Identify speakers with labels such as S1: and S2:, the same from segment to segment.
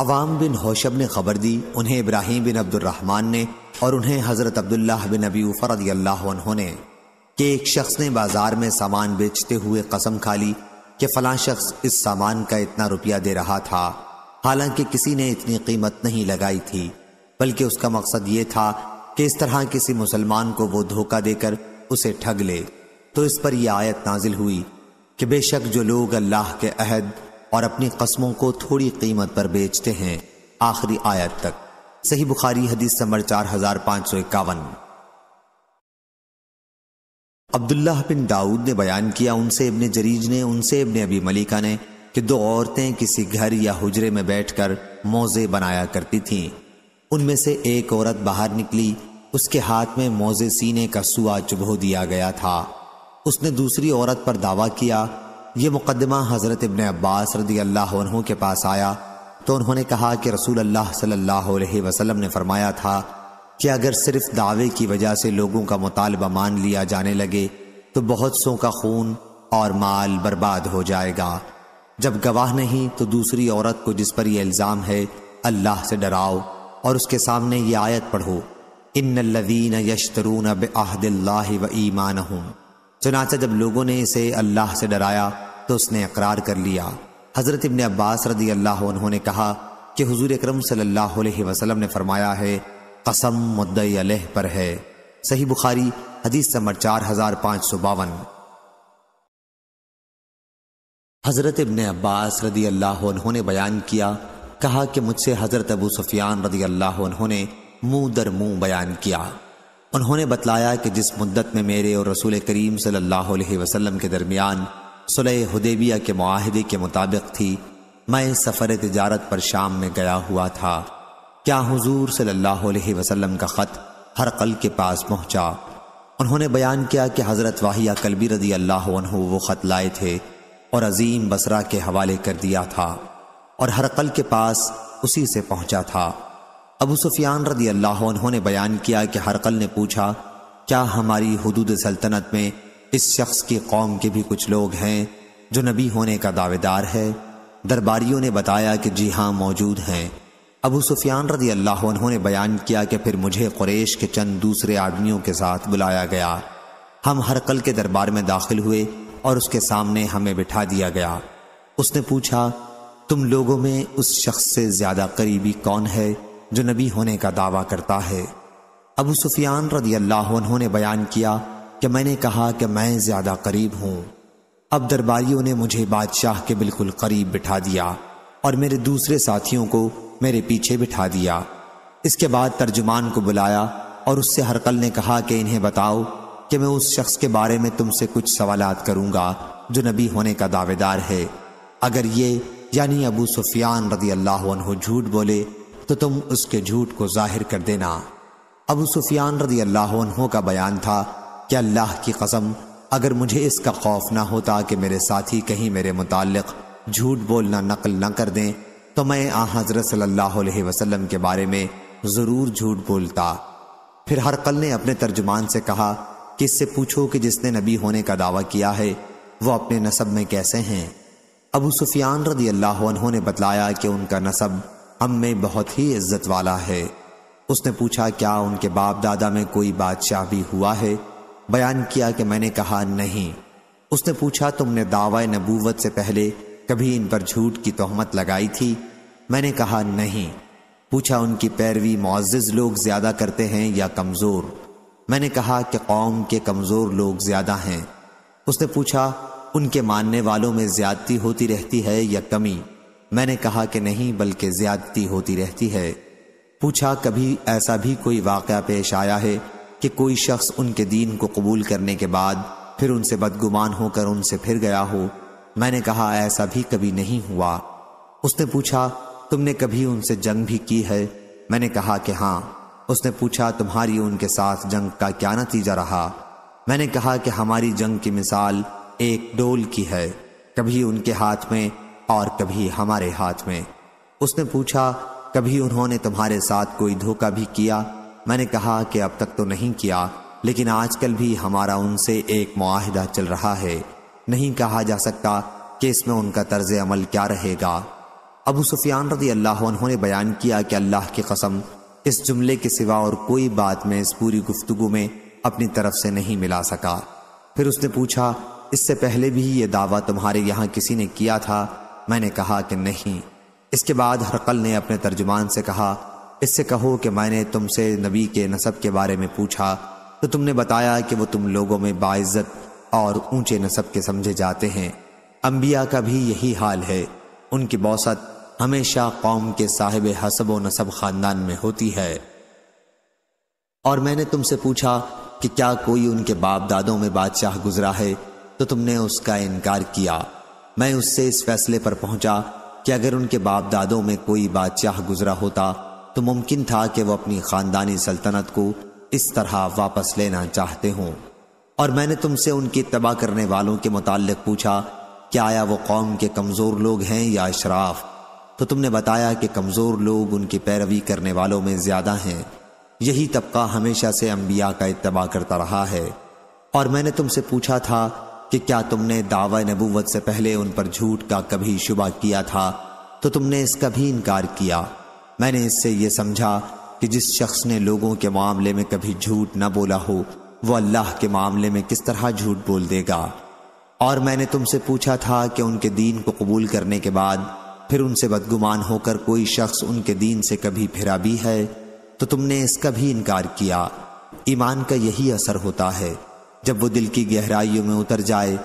S1: अवाम बिन होशब ने खबर दी उन्हें इब्राहिम बिन अब्दुलरहमान ने और उन्हें हज़रत अब्दुल्ला बिन अबी फ़रद अल्लाह ने कि एक शख्स ने बाज़ार में सामान बेचते हुए कसम खा ली कि फला शख्स इस सामान का इतना रुपया दे रहा था हालांकि किसी ने इतनी कीमत नहीं लगाई थी बल्कि उसका मकसद ये था कि इस तरह किसी मुसलमान को वो धोखा देकर उसे ठग ले तो इस पर यह आयत नाजिल हुई कि बेशक जो लोग अल्लाह के अहद और अपनी कस्मों को थोड़ी कीमत पर बेचते हैं आखिरी आयत तक सही बुखारी हदीस नंबर चार हजार पांच सौ इक्यावन अब्दुल्लाह बिन दाऊद ने बयान किया उनसे इबन जरीज ने उनसे इबन अबी मलिका ने कि दो औरतें किसी घर या हुजरे में बैठकर मोज़े बनाया करती थीं उनमें से एक औरत बाहर निकली उसके हाथ में मोज़े सीने का सुआ चुभो दिया गया था उसने दूसरी औरत पर दावा किया ये मुकदमा हज़रत इबन अब्बास रदी अल्लाह के पास आया तो उन्होंने कहा कि रसूल अल्लाह सल्लल्लाहु अलैहि वसल्लम ने फरमाया था कि अगर सिर्फ दावे की वजह से लोगों का मुतालबा मान लिया जाने लगे तो बहुत सो का खून और माल बर्बाद हो जाएगा जब गवाह नहीं तो दूसरी औरत को जिस पर यह इल्ज़ाम है अल्लाह से डराओ और उसके सामने ये आयत पढ़ो इन लवीन यशतरून आहदिल्ला व ईमान हूँ चुनाचा जब लोगों ने इसे अल्लाह से डराया तो उसने इकरार कर लिया हज़रत इबन अब्बास रदी अल्लाह उन्होंने कहा कि हुजूर अकरम सल्लल्लाहु अलैहि वसल्लम ने फरमाया है कसम मुद्दई अलह पर है सही बुखारी हदीस नंबर चार हजार पांच सौ बावन हज़रत इबन अब्बास रदी अल्लाह उन्होंने बयान किया कहा कि मुझसे हज़रत अबू सुफियान रदी अल्लाह उन्होंने मुंह दर मुंह बयान किया उन्होंने बतलाया कि जिस मुद्दत में मेरे और रसूल करीम सल्लल्लाहु अलैहि वसल्लम के दरमियान सुलह हुदेबिया के माहदे के मुताबिक थी मैं सफ़र तजारत पर शाम में गया हुआ था क्या हुजूर सल्लल्लाहु अलैहि वसल्लम का ख़त हर कल के पास पहुंचा उन्होंने बयान किया कि हज़रत वाहिया कलबी रदी अल्लाह वो ख़त लाए थे और अजीम बसरा के हवाले कर दिया था और हर कल के पास उसी से पहुंचा था अबू सुफियान रदी अल्लाह उन्होंने बयान किया कि हरकल ने पूछा क्या हमारी हदूद सल्तनत में इस शख्स की कौम के भी कुछ लोग हैं जो नबी होने का दावेदार है दरबारियों ने बताया कि जी हाँ मौजूद हैं अबू सुफियान रदी अल्लाह उन्होंने बयान किया कि फिर मुझे कुरेश के चंद दूसरे आदमियों के साथ बुलाया गया हम हरकल के दरबार में दाखिल हुए और उसके सामने हमें बिठा दिया गया उसने पूछा तुम लोगों में उस शख्स से ज्यादा करीबी कौन है जो नबी होने का दावा करता है अबू सुफियान रदी अल्लाह उन्होंने बयान किया कि मैंने कहा कि मैं ज़्यादा करीब हूं अब दरबारियों ने मुझे बादशाह के बिल्कुल करीब बिठा दिया और मेरे दूसरे साथियों को मेरे पीछे बिठा दिया इसके बाद तर्जुमान को बुलाया और उससे हरकल ने कहा कि इन्हें बताओ कि मैं उस शख्स के बारे में तुमसे कुछ सवाल करूंगा जो नबी होने का दावेदार है अगर ये यानी अबू सुफियान रदी अल्लाह झूठ बोले तो तुम उसके झूठ को जाहिर कर देना अबू सुफियान रदी अल्लाह का बयान था कि अल्लाह की कसम अगर मुझे इसका खौफ ना होता कि मेरे साथी कहीं मेरे मुतालिक झूठ बोलना नकल न कर दें तो मैं आ हजरत सल्लल्लाहु अलैहि वसल्लम के बारे में ज़रूर झूठ बोलता फिर हरकल ने अपने तर्जुमान से कहा कि इससे पूछो कि जिसने नबी होने का दावा किया है वो अपने नसब में कैसे हैं अबू सुफियान रदी अल्लाह ने बतलाया कि उनका नसब हम में बहुत ही इज्जत वाला है उसने पूछा क्या उनके बाप दादा में कोई बादशाह भी हुआ है बयान किया कि मैंने कहा नहीं उसने पूछा तुमने दावा नबूवत से पहले कभी इन पर झूठ की तोहमत लगाई थी मैंने कहा नहीं पूछा उनकी पैरवी मुआज़ लोग ज्यादा करते हैं या कमज़ोर मैंने कहा कि कौम के कमज़ोर लोग ज्यादा हैं उसने पूछा उनके मानने वालों में ज्यादती होती रहती है या कमी मैंने कहा कि नहीं बल्कि ज्यादती होती रहती है पूछा कभी ऐसा भी कोई वाक़ पेश आया है कि कोई शख्स उनके दीन को कबूल करने के बाद फिर उनसे बदगुमान होकर उनसे फिर गया हो मैंने कहा ऐसा भी कभी नहीं हुआ उसने पूछा तुमने कभी उनसे जंग भी की है मैंने कहा कि हाँ उसने पूछा तुम्हारी उनके साथ जंग का क्या नतीजा रहा मैंने कहा कि हमारी जंग की मिसाल एक डोल की है कभी उनके हाथ में और कभी हमारे हाथ में उसने पूछा कभी उन्होंने तुम्हारे साथ कोई धोखा भी किया मैंने कहा कि अब तक तो नहीं किया लेकिन आजकल भी हमारा उनसे एक माहिदा चल रहा है नहीं कहा जा सकता कि इसमें उनका तर्ज अमल क्या रहेगा अबू सुफियान रदी अल्लाह ने बयान किया कि अल्लाह की कसम इस जुमले के सिवा और कोई बात में इस पूरी गुफ्तगु में अपनी तरफ से नहीं मिला सका फिर उसने पूछा इससे पहले भी ये दावा तुम्हारे यहाँ किसी ने किया था मैंने कहा कि नहीं इसके बाद हरकल ने अपने तर्जुमान से कहा इससे कहो कि मैंने तुमसे नबी के नसब के बारे में पूछा तो तुमने बताया कि वो तुम लोगों में बाइज्जत और ऊंचे नसब के समझे जाते हैं अम्बिया का भी यही हाल है उनकी बौसत हमेशा कौम के साहिब हसब व नसब खानदान में होती है और मैंने तुमसे पूछा कि क्या कोई उनके बाप दादों में बादशाह गुजरा है तो तुमने उसका इनकार किया मैं उससे इस फैसले पर पहुंचा कि अगर उनके बाप दादों में कोई बादशाह गुजरा होता तो मुमकिन था कि वह अपनी खानदानी सल्तनत को इस तरह वापस लेना चाहते हों और मैंने तुमसे उनकी तबाह करने वालों के मुतालिक पूछा कि आया वो कौम के कमज़ोर लोग हैं या अशराफ तो तुमने बताया कि कमज़ोर लोग उनकी पैरवी करने वालों में ज़्यादा हैं यही तबका हमेशा से अम्बिया का इतबा करता रहा है और मैंने तुमसे पूछा था कि क्या तुमने दावा नबूवत से पहले उन पर झूठ का कभी शुबा किया था तो तुमने इसका भी इनकार किया मैंने इससे यह समझा कि जिस शख्स ने लोगों के मामले में कभी झूठ न बोला हो वो अल्लाह के मामले में किस तरह झूठ बोल देगा और मैंने तुमसे पूछा था कि उनके दीन को कबूल करने के बाद फिर उनसे बदगुमान होकर कोई शख्स उनके दीन से कभी फिरा भी है तो तुमने इसका भी इनकार किया ईमान का यही असर होता है जब वो दिल की गहराइयों में उतर जाए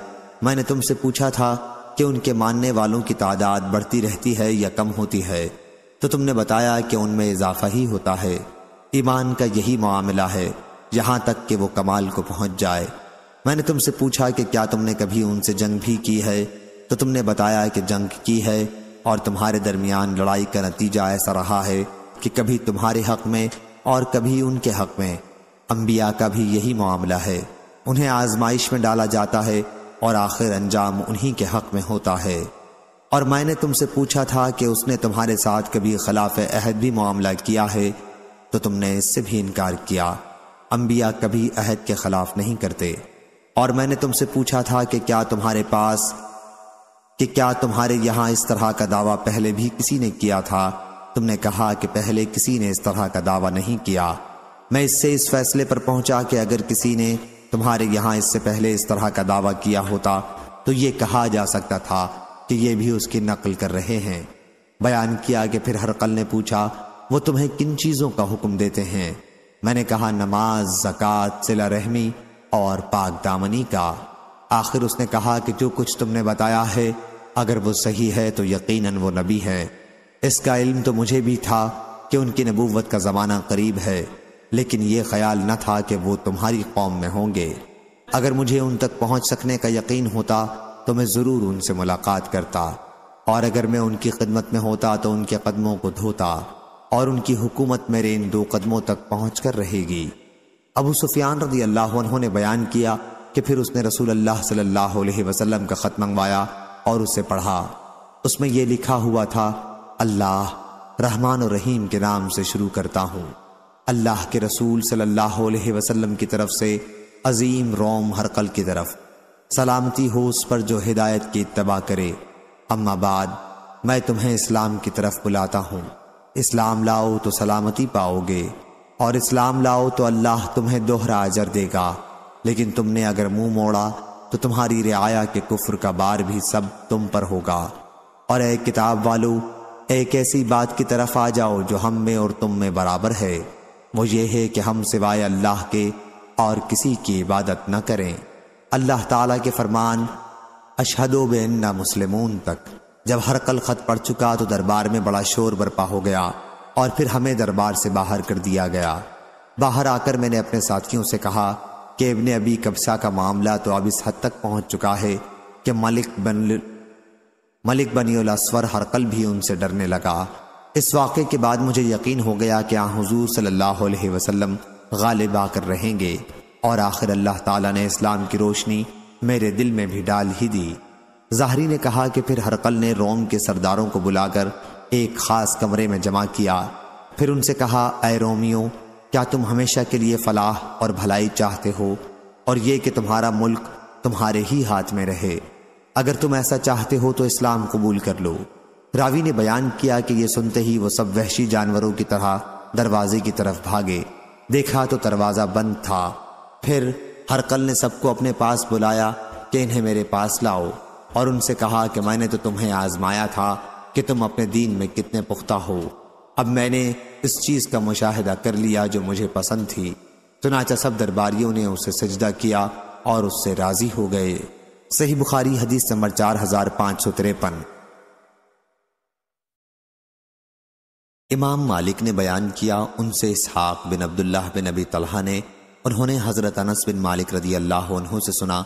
S1: मैंने तुमसे पूछा था कि उनके मानने वालों की तादाद बढ़ती रहती है या कम होती है तो तुमने बताया कि उनमें इजाफा ही होता है ईमान का यही मामला है यहाँ तक कि वो कमाल को पहुँच जाए मैंने तुमसे पूछा कि क्या तुमने कभी उनसे जंग भी की है तो तुमने बताया कि जंग की है और तुम्हारे दरमियान लड़ाई का नतीजा ऐसा रहा है कि कभी तुम्हारे हक में और कभी उनके हक में अंबिया का भी यही मामला है उन्हें आजमाइश में डाला जाता है और आखिर अंजाम उन्हीं के हक में होता है और मैंने तुमसे पूछा था कि उसने तुम्हारे साथ कभी खिलाफ अहद भी मामला किया है तो तुमने इससे भी इनकार किया अम्बिया कभी अहद के खिलाफ नहीं करते और मैंने तुमसे पूछा था कि क्या तुम्हारे पास कि क्या तुम्हारे यहाँ इस तरह का दावा पहले भी किसी ने किया था तुमने कहा कि पहले किसी ने इस तरह का दावा नहीं किया मैं इससे इस फैसले पर पहुंचा कि अगर किसी ने तुम्हारे यहाँ इससे पहले इस तरह का दावा किया होता तो ये कहा जा सकता था कि ये भी उसकी नकल कर रहे हैं बयान किया कि फिर हरकल ने पूछा वो तुम्हें किन चीज़ों का हुक्म देते हैं मैंने कहा नमाज जक़ात सिला रहमी और पाक दामनी का आखिर उसने कहा कि जो कुछ तुमने बताया है अगर वो सही है तो यकीनन वो नबी है इसका इल्म तो मुझे भी था कि उनकी नबूवत का ज़माना करीब है लेकिन ये ख्याल न था कि वो तुम्हारी कौम में होंगे अगर मुझे उन तक पहुंच सकने का यकीन होता तो मैं ज़रूर उनसे मुलाकात करता और अगर मैं उनकी खिदमत में होता तो उनके कदमों को धोता और उनकी हुकूमत मेरे इन दो कदमों तक पहुंच कर रहेगी अबू सुफियान रदी अल्लाह ने बयान किया कि फिर उसने रसूल अल्लाह सल्लल्लाहु अलैहि वसल्लम का ख़त मंगवाया और उसे पढ़ा उसमें यह लिखा हुआ था अल्लाह रहमान और रहीम के नाम से शुरू करता हूँ अल्लाह के रसूल सल्लल्लाहु अलैहि वसल्लम की तरफ से अजीम रोम हरकल की तरफ सलामती हो उस पर जो हिदायत की इतबा करे अम्मा बाद मैं तुम्हें इस्लाम की तरफ बुलाता हूँ इस्लाम लाओ तो सलामती पाओगे और इस्लाम लाओ तो अल्लाह तुम्हें दोहरा अजर देगा लेकिन तुमने अगर मुंह मोड़ा तो तुम्हारी रियाया के कुफर का बार भी सब तुम पर होगा और एक किताब वालों एक ऐसी बात की तरफ आ जाओ जो हम में और तुम में बराबर है वो ये है कि हम सिवाय अल्लाह के और किसी की इबादत न करें अल्लाह ताला के फरमान अशहदो बेन्ना मुसलिमून तक जब हर कल खत पड़ चुका तो दरबार में बड़ा शोर बरपा हो गया और फिर हमें दरबार से बाहर कर दिया गया बाहर आकर मैंने अपने साथियों से कहा कि इबन अबी कब्सा का मामला तो अब इस हद तक पहुंच चुका है कि मलिक बन मलिक उलास्वर हरकल भी उनसे डरने लगा इस वाक़े के बाद मुझे यकीन हो गया कि आ हजूर सल्ला वसलम वसल्लम गालिब आकर रहेंगे और आखिर अल्लाह ताला ने इस्लाम की रोशनी मेरे दिल में भी डाल ही दी जाहरी ने कहा कि फिर हरकल ने रोम के सरदारों को बुलाकर एक ख़ास कमरे में जमा किया फिर उनसे कहा अय रोमियो क्या तुम हमेशा के लिए फलाह और भलाई चाहते हो और ये कि तुम्हारा मुल्क तुम्हारे ही हाथ में रहे अगर तुम ऐसा चाहते हो तो इस्लाम कबूल कर लो रावी ने बयान किया कि ये सुनते ही वो सब वहशी जानवरों की तरह दरवाजे की तरफ भागे देखा तो दरवाजा बंद था फिर हरकल ने सबको अपने पास बुलाया कि इन्हें मेरे पास लाओ और उनसे कहा कि मैंने तो तुम्हें आजमाया था कि तुम अपने दीन में कितने पुख्ता हो अब मैंने इस चीज़ का मुशाहिदा कर लिया जो मुझे पसंद थी चुनाचा सब दरबारियों ने उसे सजदा किया और उससे राजी हो गए सही बुखारी हदीस नंबर चार हजार पाँच सौ तिरपन इमाम मालिक ने बयान किया उनसे इसहाक बिन अब्दुल्लाह बिन अबी तलहा ने उन्होंने हज़रत अनस बिन मालिक रदी अल्लाह से सुना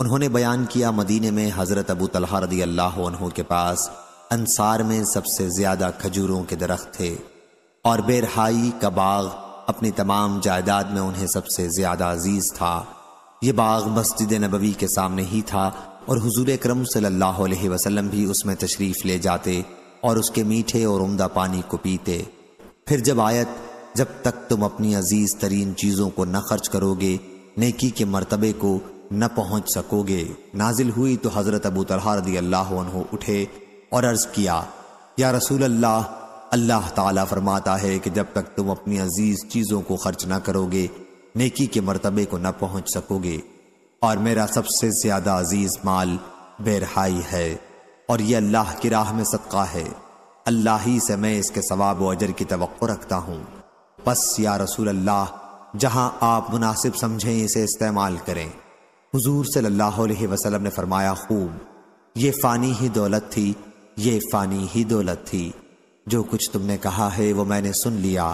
S1: उन्होंने बयान किया मदीने में हज़रत अबू तलहा रदी अल्लाह के पास अंसार में सबसे ज़्यादा खजूरों के दरख्त थे और बेरहाई का बाग अपनी तमाम जायदाद में उन्हें सबसे ज़्यादा अजीज़ था ये बाग मस्जिद नबवी के सामने ही था और हजूर करम सल्ला वसलम भी उसमें तशरीफ़ ले जाते और उसके मीठे और उम्दा पानी को पीते फिर जब आयत जब तक तुम अपनी अजीज तरीन चीज़ों को न खर्च करोगे नेकी के मरतबे को न पहुंच सकोगे नाजिल हुई तो हज़रत अबू तरहा रदी अल्लाह उठे और अर्ज़ किया या रसूल अल्लाह अल्लाह ताला फरमाता है कि जब तक तुम अपनी अजीज चीज़ों को खर्च न करोगे नेकी के मरतबे को न पहुंच सकोगे और मेरा सबसे ज़्यादा अजीज़ माल बेरहाई है और यह अल्लाह की राह में सदका है अल्लाह ही से मैं इसके सवाब व अजर की तो रखता हूँ बस या रसूल अल्लाह जहाँ आप मुनासिब समझें इसे इस्तेमाल करें हुजूर सल्लल्लाहु अलैहि वसल्लम ने फरमाया खूब ये फ़ानी ही दौलत थी ये फ़ानी ही दौलत थी जो कुछ तुमने कहा है वो मैंने सुन लिया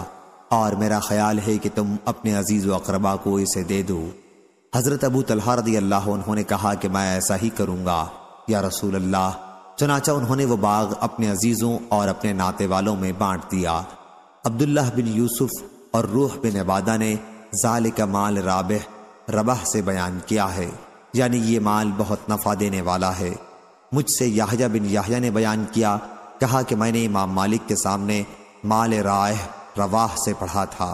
S1: और मेरा ख्याल है कि तुम अपने अजीज़ व अकरबा को इसे दे दो हज़रत अबू तलहा अल्लाह उन्होंने कहा कि मैं ऐसा ही करूँगा या रसूल अल्लाह चनाचा उन्होंने वो बाग अपने अजीजों और अपने नाते वालों में बांट दिया अब्दुल्लाह बिन यूसुफ और रूह बिन इबादा ने जाल का माल राब रबाह से बयान किया है यानी ये माल बहुत नफा देने वाला है मुझसे याहजा बिन याहजा ने बयान किया कहा कि मैंने इमाम मालिक के सामने माल राय रवाह से पढ़ा था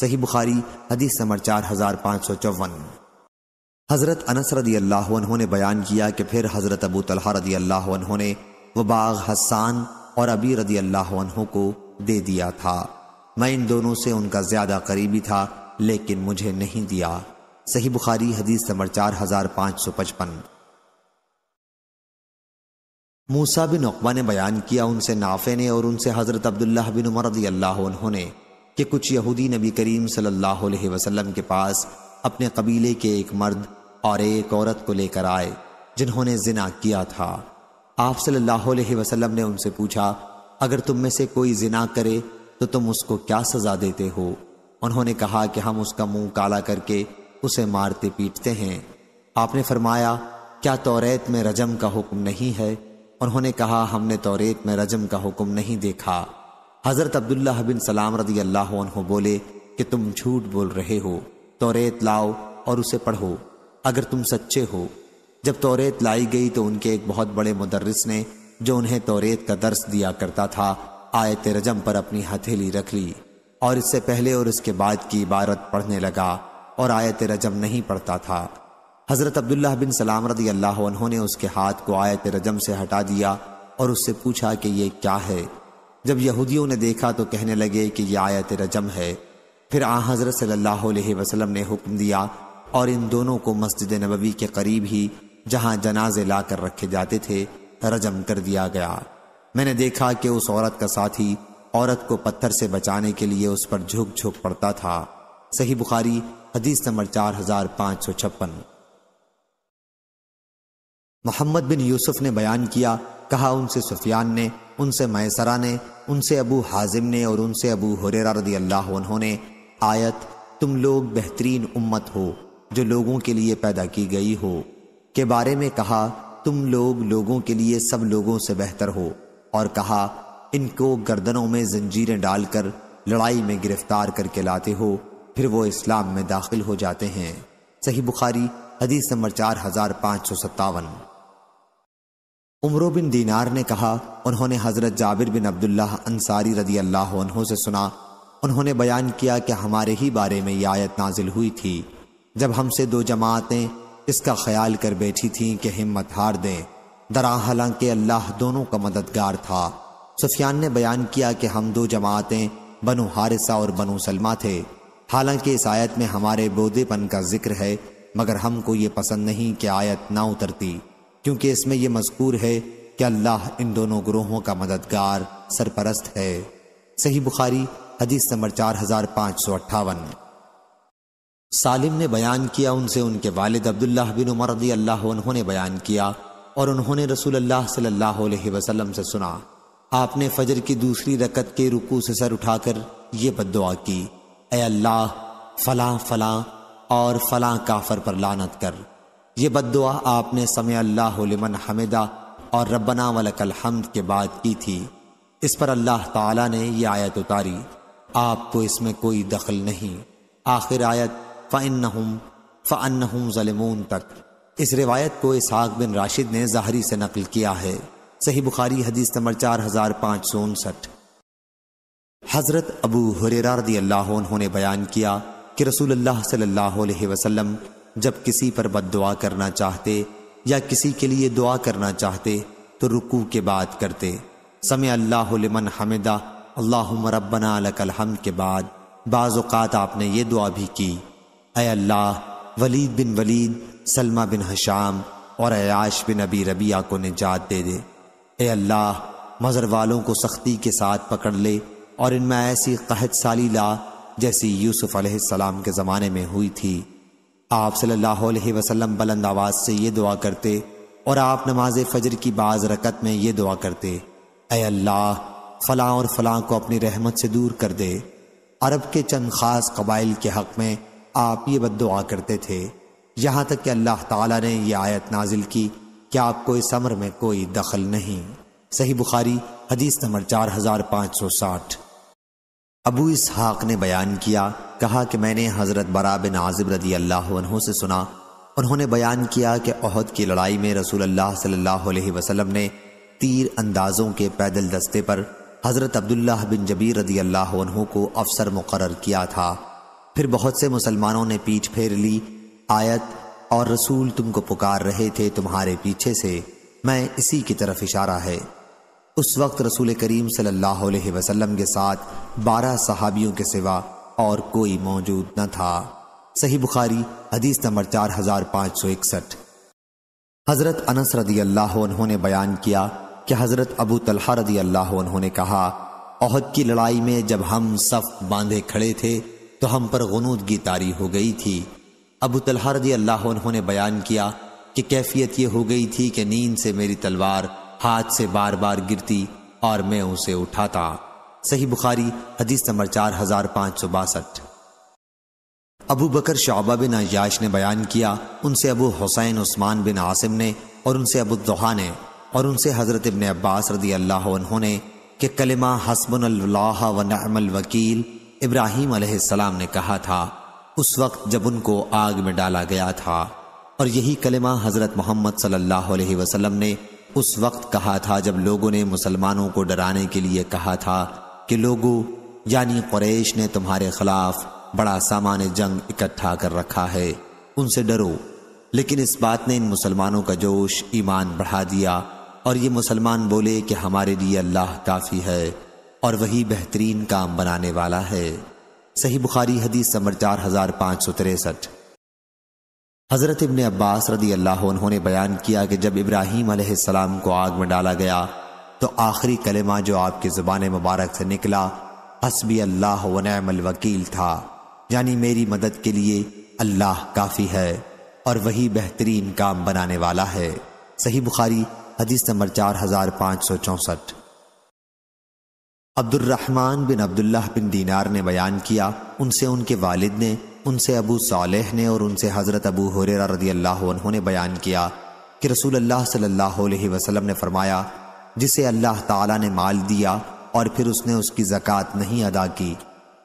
S1: सही बुखारी हदीस नंबर चार हजार पाँच सौ चौवन हज़रत अनस रदी अल्लाह ने बयान किया कि फिर हज़रत अबू तलहा रदी अल्लाह ने बाग़ हसान और अबी रदी अल्लाह को दे दिया था मैं इन दोनों से उनका ज़्यादा करीबी था लेकिन मुझे नहीं दिया सही बुखारी हदीस नंबर चार हज़ार पाँच सौ पचपन मूसा बिन अकबा ने बयान किया उनसे नाफे ने और उनसे हज़रत अब्दुल्ला बिन उमर रदी अल्लाह ने कि कुछ यहूदी नबी करीम सल्लल्लाहु अलैहि के पास अपने कबीले के एक मर्द और एक औरत को लेकर आए जिन्होंने जिना किया था आप सल्लल्लाहु अलैहि वसल्लम ने उनसे पूछा अगर तुम में से कोई जिना करे तो तुम उसको क्या सजा देते हो उन्होंने कहा कि हम उसका मुंह काला करके उसे मारते पीटते हैं आपने फरमाया क्या तौरेत में रजम का हुक्म नहीं है उन्होंने कहा हमने तौरेत में रजम का हुक्म नहीं देखा हज़रत अब्दुल्ला बिन सलाम रदी अल्लाह बोले कि तुम झूठ बोल रहे हो तौरेत लाओ और उसे पढ़ो अगर तुम सच्चे हो जब तोरेत लाई गई तो उनके एक बहुत बड़े मुदर्रिस ने जो उन्हें तोरेत का दर्स दिया करता था आयत रजम पर अपनी हथेली रख ली और इससे पहले और इसके बाद की इबारत पढ़ने लगा और आयत रजम नहीं पढ़ता था हज़रत अब्दुल्ला बिन सलाम रदी अल्लाह उन्होंने उसके हाथ को आयत रजम से हटा दिया और उससे पूछा कि यह क्या है जब यहूदियों ने देखा तो कहने लगे कि यह आयत रजम है फिर आ हज़रत सल्लल्लाहु ने हुक्म दिया और इन दोनों को मस्जिद नबवी के करीब ही जहां जनाजे लाकर रखे जाते थे रजम कर दिया गया मैंने देखा कि उस औरत का साथी औरत को पत्थर से बचाने के लिए उस पर झुक झुक पड़ता था सही बुखारी हदीस नंबर चार हजार पांच सौ छप्पन मोहम्मद बिन यूसुफ ने बयान किया कहा उनसे सुफियान ने उनसे मैसरा ने उनसे अबू हाजिम ने और उनसे अबू हुरेरा रदी अल्लाह उन्होंने आयत तुम लोग बेहतरीन उम्मत हो जो लोगों के लिए पैदा की गई हो के बारे में कहा तुम लोग लोगों के लिए सब लोगों से बेहतर हो और कहा इनको गर्दनों में जंजीरें डालकर लड़ाई में गिरफ्तार करके लाते हो फिर वो इस्लाम में दाखिल हो जाते हैं सही बुखारी हदीस नंबर चार हजार पांच सौ सत्तावन उमरो बिन दीनार ने कहा उन्होंने हजरत जाबिर बिन अब्दुल्ला अंसारी रदी अल्लाह से सुना उन्होंने बयान किया कि हमारे ही बारे में यह आयत नाजिल हुई थी जब हमसे दो जमातें इसका ख्याल कर बैठी थीं कि हिम्मत हार दें दरा हालांकि अल्लाह दोनों का मददगार था सुफियान ने बयान किया कि हम दो जमातें बनु हारिसा और बनु सलमा थे हालांकि इस आयत में हमारे बोधेपन का जिक्र है मगर हमको ये पसंद नहीं कि आयत ना उतरती क्योंकि इसमें यह मजकूर है कि अल्लाह इन दोनों ग्रोहों का मददगार सरपरस्त है सही बुखारी हदीस नंबर चार हजार पाँच सौ अट्ठावन सालिम ने बयान किया उनसे उनके वालिद अब्दुल्ला बिन उमर रदी अल्लाह उन्होंने बयान किया और उन्होंने रसूल अल्लाह सल्लल्लाहु अलैहि वसल्लम से सुना आपने फजर की दूसरी रकत के रुकू से सर उठाकर ये बददुआ की ए अल्लाह फला फला और फला काफर पर लानत कर ये बदुआ आपने समय अल्लाह लिमन हमिदा और रब्बना वलकल हमद के बाद की थी इस पर अल्लाह ताला ने यह आयत उतारी आपको इसमें कोई दखल नहीं आखिर आयत फ़ान हम फ़ान हम ज़लमून तक इस रिवायत को इसहाक बिन राशिद ने ज़ाहरी से नकल किया है सही बुखारी हदीस नंबर चार हज़ार पाँच सौ उनसठ हज़रत अबू हुरेरा अल्लाह उन्होंने बयान किया कि रसूल अल्लाह सल्लल्लाहु अलैहि वसल्लम जब किसी पर बद दुआ करना चाहते या किसी के लिए दुआ करना चाहते तो रुकू के बाद करते समय अल्लाह लिमन हमिदा अल्लाह मरबना अलकलहम के बाद बाज़ात आपने ये दुआ भी की अय अल्लाह वलीद बिन वलीद सलमा बिन हशाम और अयाश बिन अबी रबिया को निजात दे दे ए अल्लाह मज़र वालों को सख्ती के साथ पकड़ ले और इनमें ऐसी कहत साली ला जैसी यूसुफ अलैहिस्सलाम के ज़माने में हुई थी आप सल्लल्लाहु अलैहि वसल्लम बुलंद आवाज़ से ये दुआ करते और आप नमाज फजर की बाज रकत में ये दुआ करते ए अल्लाह फ़लाँ और फ़लाँ को अपनी रहमत से दूर कर दे अरब के चंद ख़ास कबाइल के हक़ में आप ये बद दुआ करते थे यहाँ तक कि अल्लाह ताला ने यह आयत नाजिल की कि आपको इस अमर में कोई दखल नहीं सही बुखारी हदीस नंबर चार हजार पाँच सौ साठ अबू हाक ने बयान किया कहा कि मैंने हज़रत बरा बिन आजिब रदी अल्लाह से सुना उन्होंने बयान किया कि अहद की लड़ाई में रसूल अल्लाह सल्लल्लाहु अलैहि वसल्लम ने तीर अंदाजों के पैदल दस्ते पर हज़रत अब्दुल्ला बिन जबीर रदी अल्लाह को अफसर मुकर किया था फिर बहुत से मुसलमानों ने पीठ फेर ली आयत और रसूल तुमको पुकार रहे थे तुम्हारे पीछे से मैं इसी की तरफ इशारा है उस वक्त रसूल करीम सल्लल्लाहु अलैहि वसल्लम के साथ बारह सहाबियों के सिवा और कोई मौजूद न था सही बुखारी हदीस नंबर चार हजार पाँच सौ इकसठ हज़रत अनस रदी अल्लाह उन्होंने बयान किया कि हज़रत अबू तलहा रदी अल्लाह उन्होंने कहा अहद की लड़ाई में जब हम सफ बांधे खड़े थे तो हम पर गनूद की तारी हो गई थी अबू तलहारदी अल्लाह उन्होंने बयान किया कि कैफियत यह हो गई थी कि नींद से मेरी तलवार हाथ से बार बार गिरती और मैं उसे उठाता सही बुखारी हदीस नंबर चार हजार पांच सौ बासठ अबू बकर शाबा बिन अजाश ने बयान किया उनसे अबू हुसैन उस्मान बिन आसिम ने और उनसे अबू दोहा ने और उनसे हज़रत इबन अब्बास रदी अल्लाह उन्होंने कि कलमा हसबन अल्लाह वकील इब्राहिम अलैहिस्सलाम ने कहा था उस वक्त जब उनको आग में डाला गया था और यही कलमा हज़रत मोहम्मद सल्लल्लाहु अलैहि वसल्लम ने उस वक्त कहा था जब लोगों ने मुसलमानों को डराने के लिए कहा था कि लोगों यानी कुरैश ने तुम्हारे खिलाफ बड़ा सामान जंग इकट्ठा कर रखा है उनसे डरो लेकिन इस बात ने इन मुसलमानों का जोश ईमान बढ़ा दिया और ये मुसलमान बोले कि हमारे लिए अल्लाह काफ़ी है और वही बेहतरीन काम बनाने वाला है सही बुखारी हदीस नंबर चार हजार पाँच सौ तिरसठ हज़रत इबन अब्बास रदी अल्लाह उन्होंने बयान किया कि जब इब्राहिम सलाम को आग में डाला गया तो आखिरी कलेमा जो आपकी ज़ुबान मुबारक से निकला हसबी अल्लाह वकील था यानी मेरी मदद के लिए अल्लाह काफ़ी है और वही बेहतरीन काम बनाने वाला है सही बुखारी हदीस नंबर चार हजार पाँच सौ चौंसठ अब्दुलरहमान बिन अब्दुल्लाह बिन दीनार ने बयान किया उनसे उनके वालिद ने उनसे अबू सालेह ने और उनसे हज़रत अबू हुरेरा रदी अल्लाह ने बयान किया कि रसूल अल्लाह सल्लल्लाहु अलैहि वसल्लम ने फरमाया जिसे अल्लाह ताला ने माल दिया और फिर उसने उसकी ज़क़़त नहीं अदा की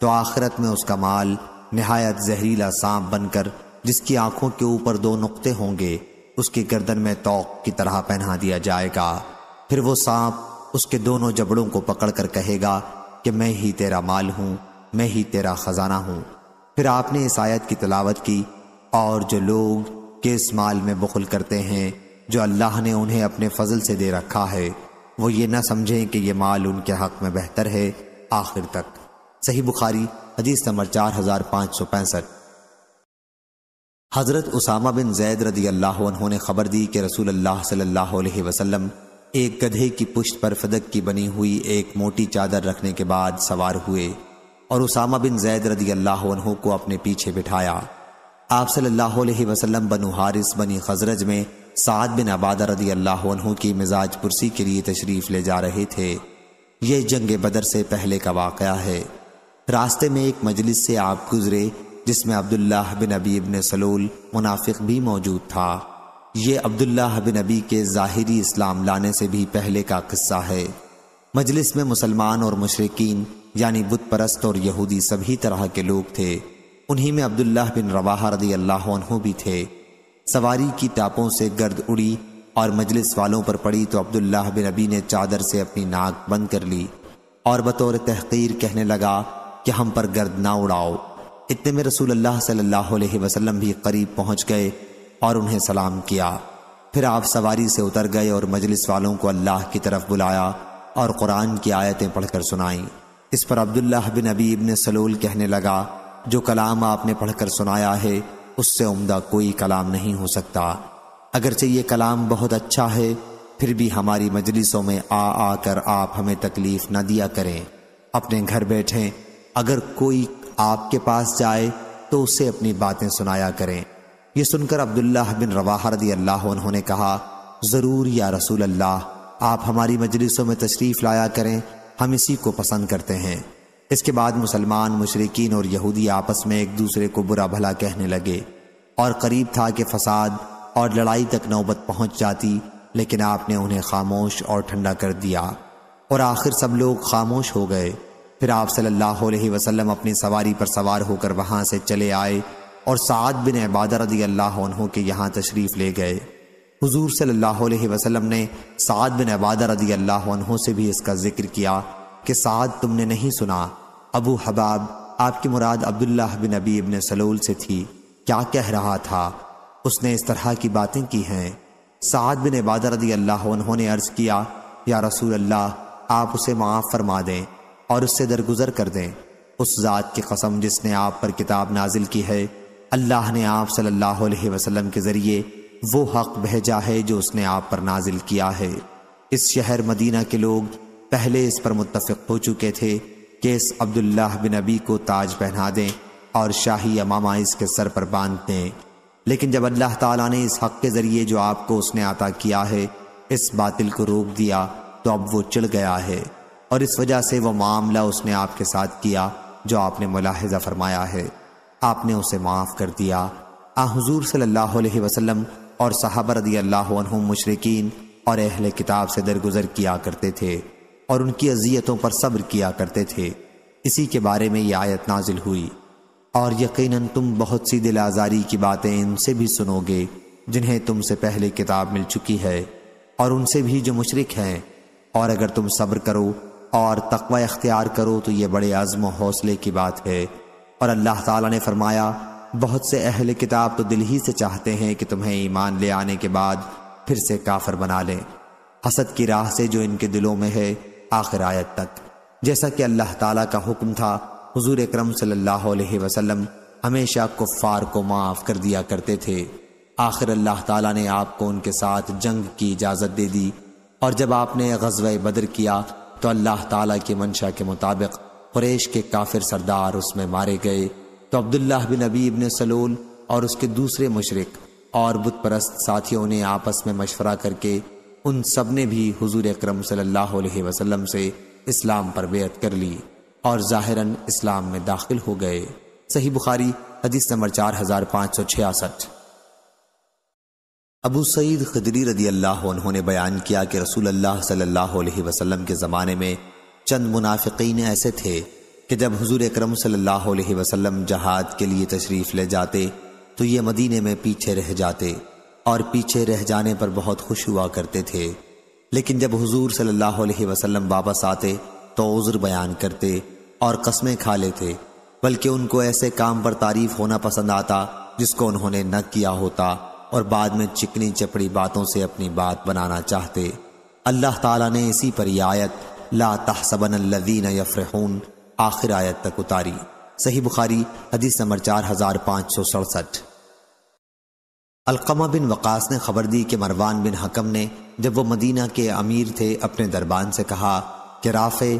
S1: तो आखिरत में उसका माल नहायत जहरीला सांप बनकर जिसकी आंखों के ऊपर दो नुक़े होंगे उसकी गर्दन में तोक की तरह पहना दिया जाएगा फिर वो सांप उसके दोनों जबड़ों को पकड़कर कहेगा कि मैं ही तेरा माल हूँ मैं ही तेरा खजाना हूँ फिर आपने इस आयत की तलावत की और जो लोग किस इस माल में बखुल करते हैं जो अल्लाह ने उन्हें अपने फजल से दे रखा है वो ये ना समझें कि ये माल उनके हक में बेहतर है आखिर तक सही बुखारी हदीस नंबर चार हजार पांच सौ पैंसठ हज़रत उसामा बिन जैद रदी अल्लाह ने खबर दी कि रसूल अल्लाह सल्लल्लाहु अलैहि वसल्लम एक गधे की पुष्ट पर फदक की बनी हुई एक मोटी चादर रखने के बाद सवार हुए और उसामा बिन जैद रदी अल्लाह को अपने पीछे बिठाया आप सल्लल्लाहु अलैहि वसल्लम बनु हारिस बनी खजरज में साद बिन आबादा रदी अल्लाह की मिजाज पुरसी के लिए तशरीफ ले जा रहे थे यह जंग बदर से पहले का वाक़ है रास्ते में एक मजलिस से आप गुजरे जिसमें अब्दुल्लाह बिन अबीब ने सलूल मुनाफिक भी मौजूद था ये अब्दुल्लाह बिन अबी के ज़ाहरी इस्लाम लाने से भी पहले का किस्सा है मजलिस में मुसलमान और मशरकिन यानी बुत परस्त और यहूदी सभी तरह के लोग थे उन्हीं में अब्दुल्ला बिन रवाह रदी अल्लाह भी थे सवारी की टापों से गर्द उड़ी और मजलिस वालों पर पड़ी तो अब्दुल्ला बिन अबी ने चादर से अपनी नाक बंद कर ली और बतौर तहकीर कहने लगा कि हम पर गर्द ना उड़ाओ इतने में रसूल अल्लाह सल्लल्लाहु अलैहि वसल्लम भी करीब पहुंच गए और उन्हें सलाम किया फिर आप सवारी से उतर गए और मजलिस वालों को अल्लाह की तरफ बुलाया और कुरान की आयतें पढ़कर सुनाई इस पर अब्दुल्ला बिन अबीब ने सलूल कहने लगा जो कलाम आपने पढ़कर सुनाया है उससे उम्दा कोई कलाम नहीं हो सकता अगरचे ये कलाम बहुत अच्छा है फिर भी हमारी मजलिसों में आ आकर आप हमें तकलीफ न दिया करें अपने घर बैठें अगर कोई आपके पास जाए तो उसे अपनी बातें सुनाया करें ये सुनकर अब्दुल्लाह बिन रवाह रदी अल्लाह उन्होंने कहा ज़रूर या रसूल अल्लाह आप हमारी मजलिसों में तशरीफ़ लाया करें हम इसी को पसंद करते हैं इसके बाद मुसलमान मशरकिन और यहूदी आपस में एक दूसरे को बुरा भला कहने लगे और करीब था कि फसाद और लड़ाई तक नौबत पहुंच जाती लेकिन आपने उन्हें खामोश और ठंडा कर दिया और आखिर सब लोग खामोश हो गए फिर आप सल्लल्लाहु अलैहि वसल्लम अपनी सवारी पर सवार होकर वहां से चले आए और साद बिन इबादा रदी अल्लाह के यहाँ तशरीफ़ ले गए हजूर सल्लल्लाहु अलैहि ने साद बिन इबादा रदी अल्लाह से भी इसका जिक्र किया कि साद तुमने नहीं सुना अबू हबाब आपकी मुराद अब्दुल्ला बिन अबी इबन सलोल से थी क्या कह रहा था उसने इस तरह की बातें की हैं साद बिन इबादा रदी अल्लाह ने अर्ज़ किया या रसूल अल्लाह आप उसे माफ़ फरमा दें और उससे दरगुजर कर दें उस ज़ात की कसम जिसने आप पर किताब नाजिल की है अल्लाह ने आप सल्लल्लाहु अलैहि वसल्लम के ज़रिए वो हक भेजा है जो उसने आप पर नाजिल किया है इस शहर मदीना के लोग पहले इस पर मुतफ़ हो चुके थे कि इस अब्दुल्ला बिन अबी को ताज पहना दें और शाही अमामा इसके सर पर बांध दें लेकिन जब अल्लाह ताला ने इस हक के ज़रिए जो आपको उसने अता किया है इस बातिल को रोक दिया तो अब वो चिड़ गया है और इस वजह से वह मामला उसने आपके साथ किया जो आपने मुलाहजा फरमाया है आपने उसे माफ़ कर दिया आ हजूर सल्लल्लाहु अलैहि वसल्लम और साहबर रदी अल्लाह मुशरकिन और अहल किताब से दरगुजर किया करते थे और उनकी अजियतों पर सब्र किया करते थे इसी के बारे में यह आयत नाजिल हुई और यकीनन तुम बहुत सी दिल आज़ारी की बातें इनसे भी सुनोगे जिन्हें तुमसे पहले किताब मिल चुकी है और उनसे भी जो मुशरक हैं और अगर तुम सब्र करो और तकवा इख्तियार करो तो ये बड़े आज़म हौसले की बात है और अल्लाह ताला ने फरमाया बहुत से अहल किताब तो दिल ही से चाहते हैं कि तुम्हें ईमान ले आने के बाद फिर से काफर बना लें हसद की राह से जो इनके दिलों में है आखिर आयत तक जैसा कि अल्लाह ताला का हुक्म था हुजूर अकरम सल्लल्लाहु अलैहि वसल्लम हमेशा कुफार को माफ़ कर दिया करते थे आखिर अल्लाह ताला ने आपको उनके साथ जंग की इजाज़त दे दी और जब आपने गजब बदर किया तो अल्लाह ताला की मंशा के मुताबिक कुरेश के काफिर सरदार उसमें मारे गए तो अब्दुल्ला बिन अबी इबन सलूल और उसके दूसरे मशरक और बुत परस्त साथियों ने आपस में मशवरा करके उन सब ने भी हुजूर अकरम सल्लल्लाहु अलैहि वसल्लम से इस्लाम पर बेत कर ली और जाहिरन इस्लाम में दाखिल हो गए सही बुखारी हदीस नंबर चार हजार पाँच सौ छियासठ अबू सईद खदरी रदी अल्लाह उन्होंने बयान किया कि रसूल अल्लाह सल्लल्लाहु अलैहि वसल्लम के ज़माने में चंद मुनाफिकीन ऐसे थे कि जब हुजूर अकरम सल्लल्लाहु अलैहि वसल्लम जहाद के लिए तशरीफ़ ले जाते तो ये मदीने में पीछे रह जाते और पीछे रह जाने पर बहुत खुश हुआ करते थे लेकिन जब हुजूर सल्लल्लाहु अलैहि वसल्लम वापस आते तो उज़्र बयान करते और कस्में खा लेते बल्कि उनको ऐसे काम पर तारीफ होना पसंद आता जिसको उन्होंने न किया होता और बाद में चिकनी चपड़ी बातों से अपनी बात बनाना चाहते अल्लाह ताला ने इसी पर आयत ला तहसबन लदीन यफरहून आखिर आयत तक उतारी सही बुखारी हदीस नंबर चार हज़ार पाँच सौ सड़सठ अलकमा बिन वकास ने खबर दी कि मरवान बिन हकम ने जब वो मदीना के अमीर थे अपने दरबान से कहा कि राफ़े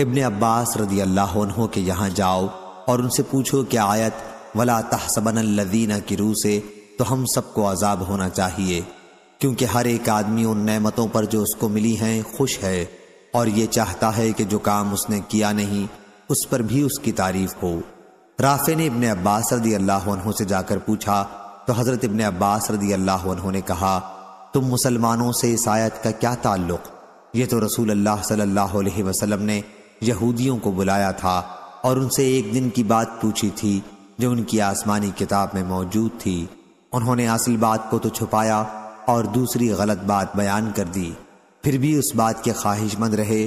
S1: इबन अब्बास रदी अल्लाह के यहाँ जाओ और उनसे पूछो कि आयत वला तहसबन लदीना की रूह से तो हम सबको आज़ाब होना चाहिए क्योंकि हर एक आदमी उन नेमतों पर जो उसको मिली हैं खुश है और ये चाहता है कि जो काम उसने किया नहीं उस पर भी उसकी तारीफ हो राफे ने इबन अब्बास रदी अल्लाह से जाकर पूछा तो हजरत इबन अब्बास रदी अल्लाह ने कहा तुम मुसलमानों से इस आयत का क्या ताल्लुक ये तो रसूल अल्लाह सल्लल्लाहु अलैहि वसल्लम ने यहूदियों को बुलाया था और उनसे एक दिन की बात पूछी थी जो उनकी आसमानी किताब में मौजूद थी उन्होंने असल बात को तो छुपाया और दूसरी गलत बात बयान कर दी फिर भी उस बात के ख्वाहिशमंद रहे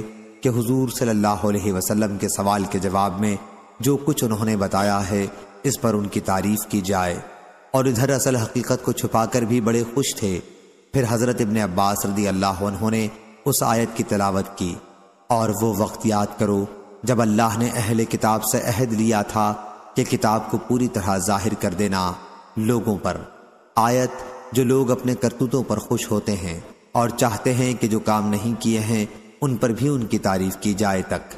S1: कि हुजूर सल्लल्लाहु अलैहि वसल्लम के सवाल के जवाब में जो कुछ उन्होंने बताया है इस पर उनकी तारीफ की जाए और इधर असल हकीकत को छुपाकर भी बड़े खुश थे फिर हज़रत इबन अब्बास रदी अल्लाह ने उस आयत की तलावत की और वो वक्त याद करो जब अल्लाह ने अहल किताब से अहद लिया था कि किताब को पूरी तरह जाहिर कर देना लोगों पर आयत जो लोग अपने करतूतों पर खुश होते हैं और चाहते हैं कि जो काम नहीं किए हैं उन पर भी उनकी तारीफ की जाए तक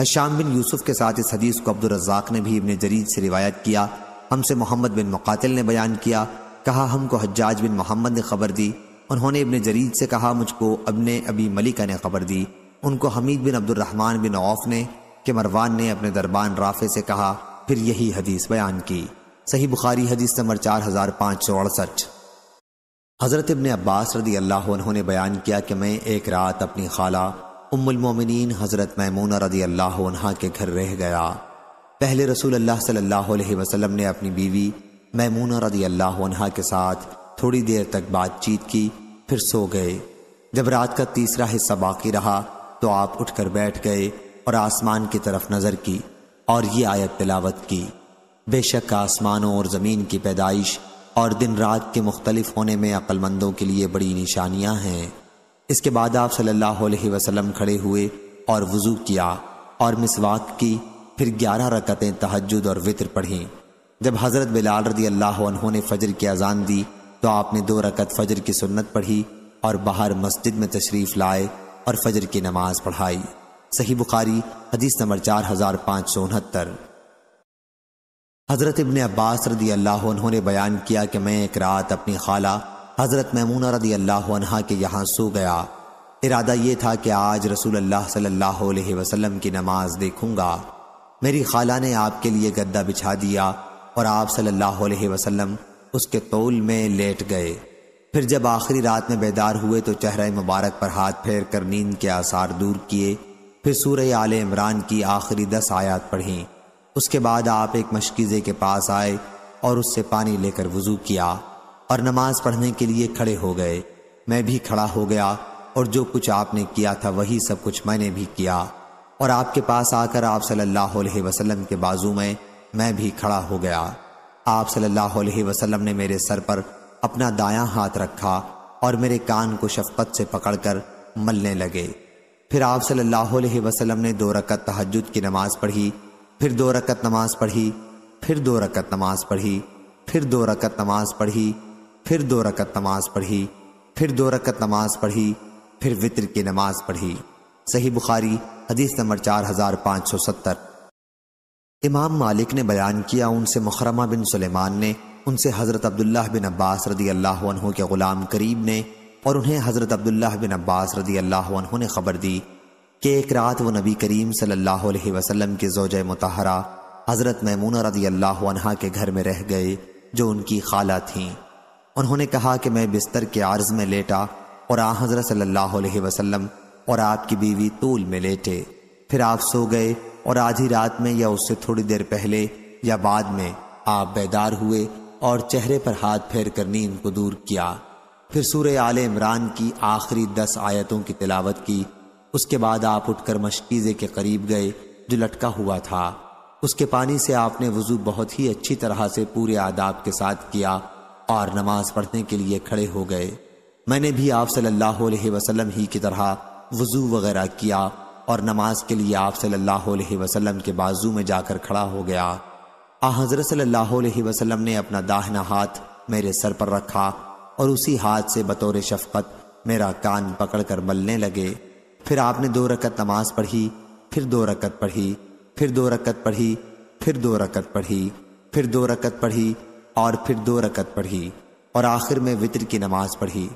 S1: हशाम बिन यूसुफ के साथ इस हदीस को अब्दुलरजाक ने भी इबन जरीद से रिवायत किया हमसे मोहम्मद बिन मुकातिल ने बयान किया कहा हमको हज्जाज बिन मोहम्मद ने खबर दी उन्होंने इबन जरीद से कहा मुझको अबन अबी मलिका ने खबर दी उनको Hamid bin Abdulrahman bin Auf ने कि मरवान ने अपने दरबान राफे से कहा फिर यही हदीस बयान की सही बुखारी हदीस नंबर चार हजार पाँच सौ अड़सठ हज़रत इबन अब्बास रदी अल्लाह ने बयान किया कि मैं एक रात अपनी खाला उम्मिन हज़रत मैमूना रदी अल्लाह के घर रह गया पहले रसूल अल्लाह सल्लल्लाहु अलैहि वसल्लम ने अपनी बीवी मैमूना रदी अल्लाह के साथ थोड़ी देर तक बातचीत की फिर सो गए जब रात का तीसरा हिस्सा बाकी रहा तो आप उठकर बैठ गए और आसमान की तरफ नज़र की और ये आयत तिलावत की बेशक आसमानों और ज़मीन की पैदाइश और दिन रात के मुख्तलिफ होने में अक्लमंदों के लिए बड़ी निशानियां हैं इसके बाद आप सल्लल्लाहु अलैहि वसल्लम खड़े हुए और वज़ू किया और मिसवाक की फिर ग्यारह रकतें तहजद और वित्र पढ़ी जब हज़रत बिलाल रदी अल्लाह ने फजर की अजान दी तो आपने दो रकत फजर की सुन्नत पढ़ी और बाहर मस्जिद में तशरीफ़ लाए और फजर की नमाज पढ़ाई सही बुखारी हदीस नंबर चार हज़ार पाँच सौ उनहत्तर हज़रत इबन अब्बास रदी अल्लाह उन्होंने बयान किया कि मैं एक रात अपनी खाला हज़रत ममूना रदी अल्लाह अनहा के यहाँ सो गया इरादा यह था कि आज रसूल अल्लाह सल्लल्लाहु अलैहि वसल्लम की नमाज देखूंगा मेरी खाला ने आपके लिए गद्दा बिछा दिया और आप सल्लल्लाहु अलैहि वसल्लम उसके तोल में लेट गए फिर जब आखिरी रात में बेदार हुए तो चेहरा मुबारक पर हाथ फेर कर नींद के आसार दूर किए फिर सूर्य आल इमरान की आखिरी दस आयात पढ़ी उसके बाद आप एक मशकीज़े के पास आए और उससे पानी लेकर वजू किया और नमाज पढ़ने के लिए खड़े हो गए मैं भी खड़ा हो गया और जो कुछ आपने किया था वही सब कुछ मैंने भी किया और आपके पास आकर आप सल्लल्लाहु अलैहि वसल्लम के बाजू में मैं भी खड़ा हो गया आप सल्लल्लाहु अलैहि वसल्लम ने मेरे सर पर अपना दायां हाथ रखा और मेरे कान को शफकत से पकड़कर मलने लगे फिर आप सल्लल्लाहु अलैहि वसल्लम ने दो रकत तहजद की नमाज पढ़ी फिर दो रकत नमाज पढ़ी फिर दो रकत नमाज पढ़ी फिर दो रकत नमाज पढ़ी फिर दो रकत नमाज पढ़ी फिर दो रकत नमाज पढ़ी फिर वित्र की नमाज पढ़ी सही बुखारी हदीस नंबर चार हजार पाँच सौ सत्तर इमाम मालिक ने बयान किया उनसे मुखरमा बिन सुलेमान ने उनसे हज़रत अब्दुल्ला बिन अब्बास रदी अल्लाह के ग़ुलाम करीब ने और उन्हें हज़रत अब्दुल्ला बिन अब्बास रदी अल्लाह ने ख़बर दी कि एक रात वो नबी करीम सल्लल्लाहु अलैहि वसल्लम के जोज मतहरा हज़रत ममून रदी अल्लाह के घर में रह गए जो उनकी खाला थीं उन्होंने कहा कि मैं बिस्तर के आर्ज में लेटा और आ हज़रत सल्लल्लाहु अलैहि वसल्लम और आपकी बीवी तूल में लेटे फिर आप सो गए और आधी रात में या उससे थोड़ी देर पहले या बाद में आप बेदार हुए और चेहरे पर हाथ फेर कर नींद को दूर किया फिर सूर्य आल इमरान की आखिरी दस आयतों की तिलावत की उसके बाद आप उठकर मशकीज़े के करीब गए जो लटका हुआ था उसके पानी से आपने वज़ू बहुत ही अच्छी तरह से पूरे आदाब के साथ किया और नमाज पढ़ने के लिए खड़े हो गए मैंने भी आप सल्लल्लाहु अलैहि वसल्लम ही की तरह वज़ू वगैरह किया और नमाज के लिए आप सल्लल्लाहु अलैहि वसल्लम के बाजू में जाकर खड़ा हो गया आ हज़रत सल्लल्लाहु अलैहि वसल्लम ने अपना दाहिना हाथ मेरे सर पर रखा और उसी हाथ से बतौर शफकत मेरा कान पकड़कर मलने लगे फिर आपने दो रकत नमाज पढ़ी फिर दो रकत पढ़ी फिर दो रकत पढ़ी फिर दो रकत पढ़ी फिर दो रकत पढ़ी और फिर दो रकत पढ़ी और आखिर में वितर की नमाज पढ़ी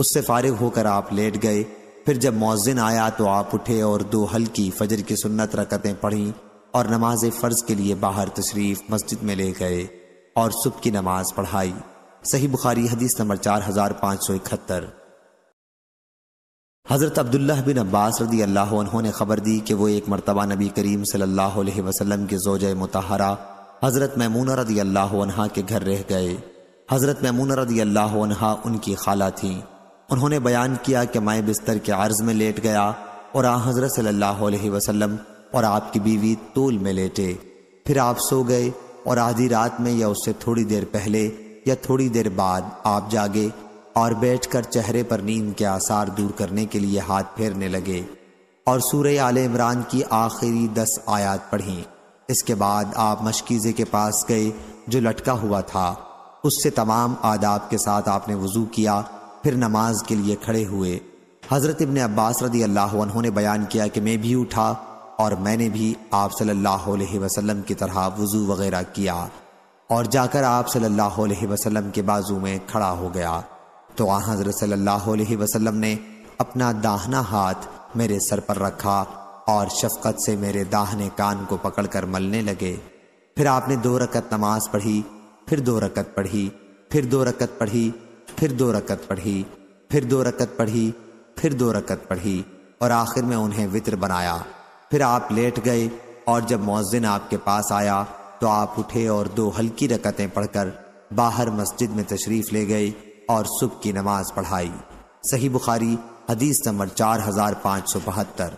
S1: उससे फारिग होकर आप लेट गए फिर जब मौजिन आया तो आप उठे और दो हल्की फजर की सुन्नत रकतें पढ़ीं और नमाज फ़र्ज के लिए बाहर तशरीफ मस्जिद में ले गए और सुबह की नमाज पढ़ाई सही बुखारी हदीस नंबर चार हजार पाँच सौ इकहत्तर हज़रत अब्दुल्ला बिन अब्बास रदी अल्लाह ने ख़बर दी कि वो एक मरतबा नबी करीम सल्ला अलैहि के जोज मतहरा हज़रत मैमूना रदी अल्लाह के घर रह गए हज़रत ममून रदी अल्लाह उनकी खाला थी उन्होंने बयान किया कि मैं बिस्तर के अर्ज़ में लेट गया और आ हज़रत सल्ला अलैहि और आपकी बीवी तूल में लेटे फिर आप सो गए और आधी रात में या उससे थोड़ी देर पहले या थोड़ी देर बाद आप जागे और बैठकर चेहरे पर नींद के आसार दूर करने के लिए हाथ फेरने लगे और सूर्य आल इमरान की आखिरी दस आयात पढ़ी इसके बाद आप मशकीज़े के पास गए जो लटका हुआ था उससे तमाम आदाब के साथ आपने वजू किया फिर नमाज के लिए खड़े हुए हज़रत इबन अब्बास रदी अल्लाह ने बयान किया कि मैं भी उठा और मैंने भी आप सल्लल्लाहु अलैहि वसल्लम की तरह वज़ू वगैरह किया और जाकर आप सल्लल्लाहु अलैहि वसल्लम के बाजू में खड़ा हो गया तो आ हजरत सल्लल्लाहु वसल्लम ने अपना दाहना हाथ मेरे सर पर रखा और शफकत से मेरे दाहने कान को पकड़कर मलने लगे फिर आपने दो रकत नमाज पढ़ी फिर दो रकत पढ़ी फिर दो रकत पढ़ी फिर दो रकत पढ़ी फिर दो रकत पढ़ी फिर दो रकत पढ़ी और आखिर में उन्हें वित्र बनाया फिर आप लेट गए और जब मौजिन आपके पास आया तो आप उठे और दो हल्की रकतें पढ़कर बाहर मस्जिद में तशरीफ़ ले गई और सुबह की नमाज पढ़ाई सही बुखारी हदीस नंबर चार हजार पांच सौ बहत्तर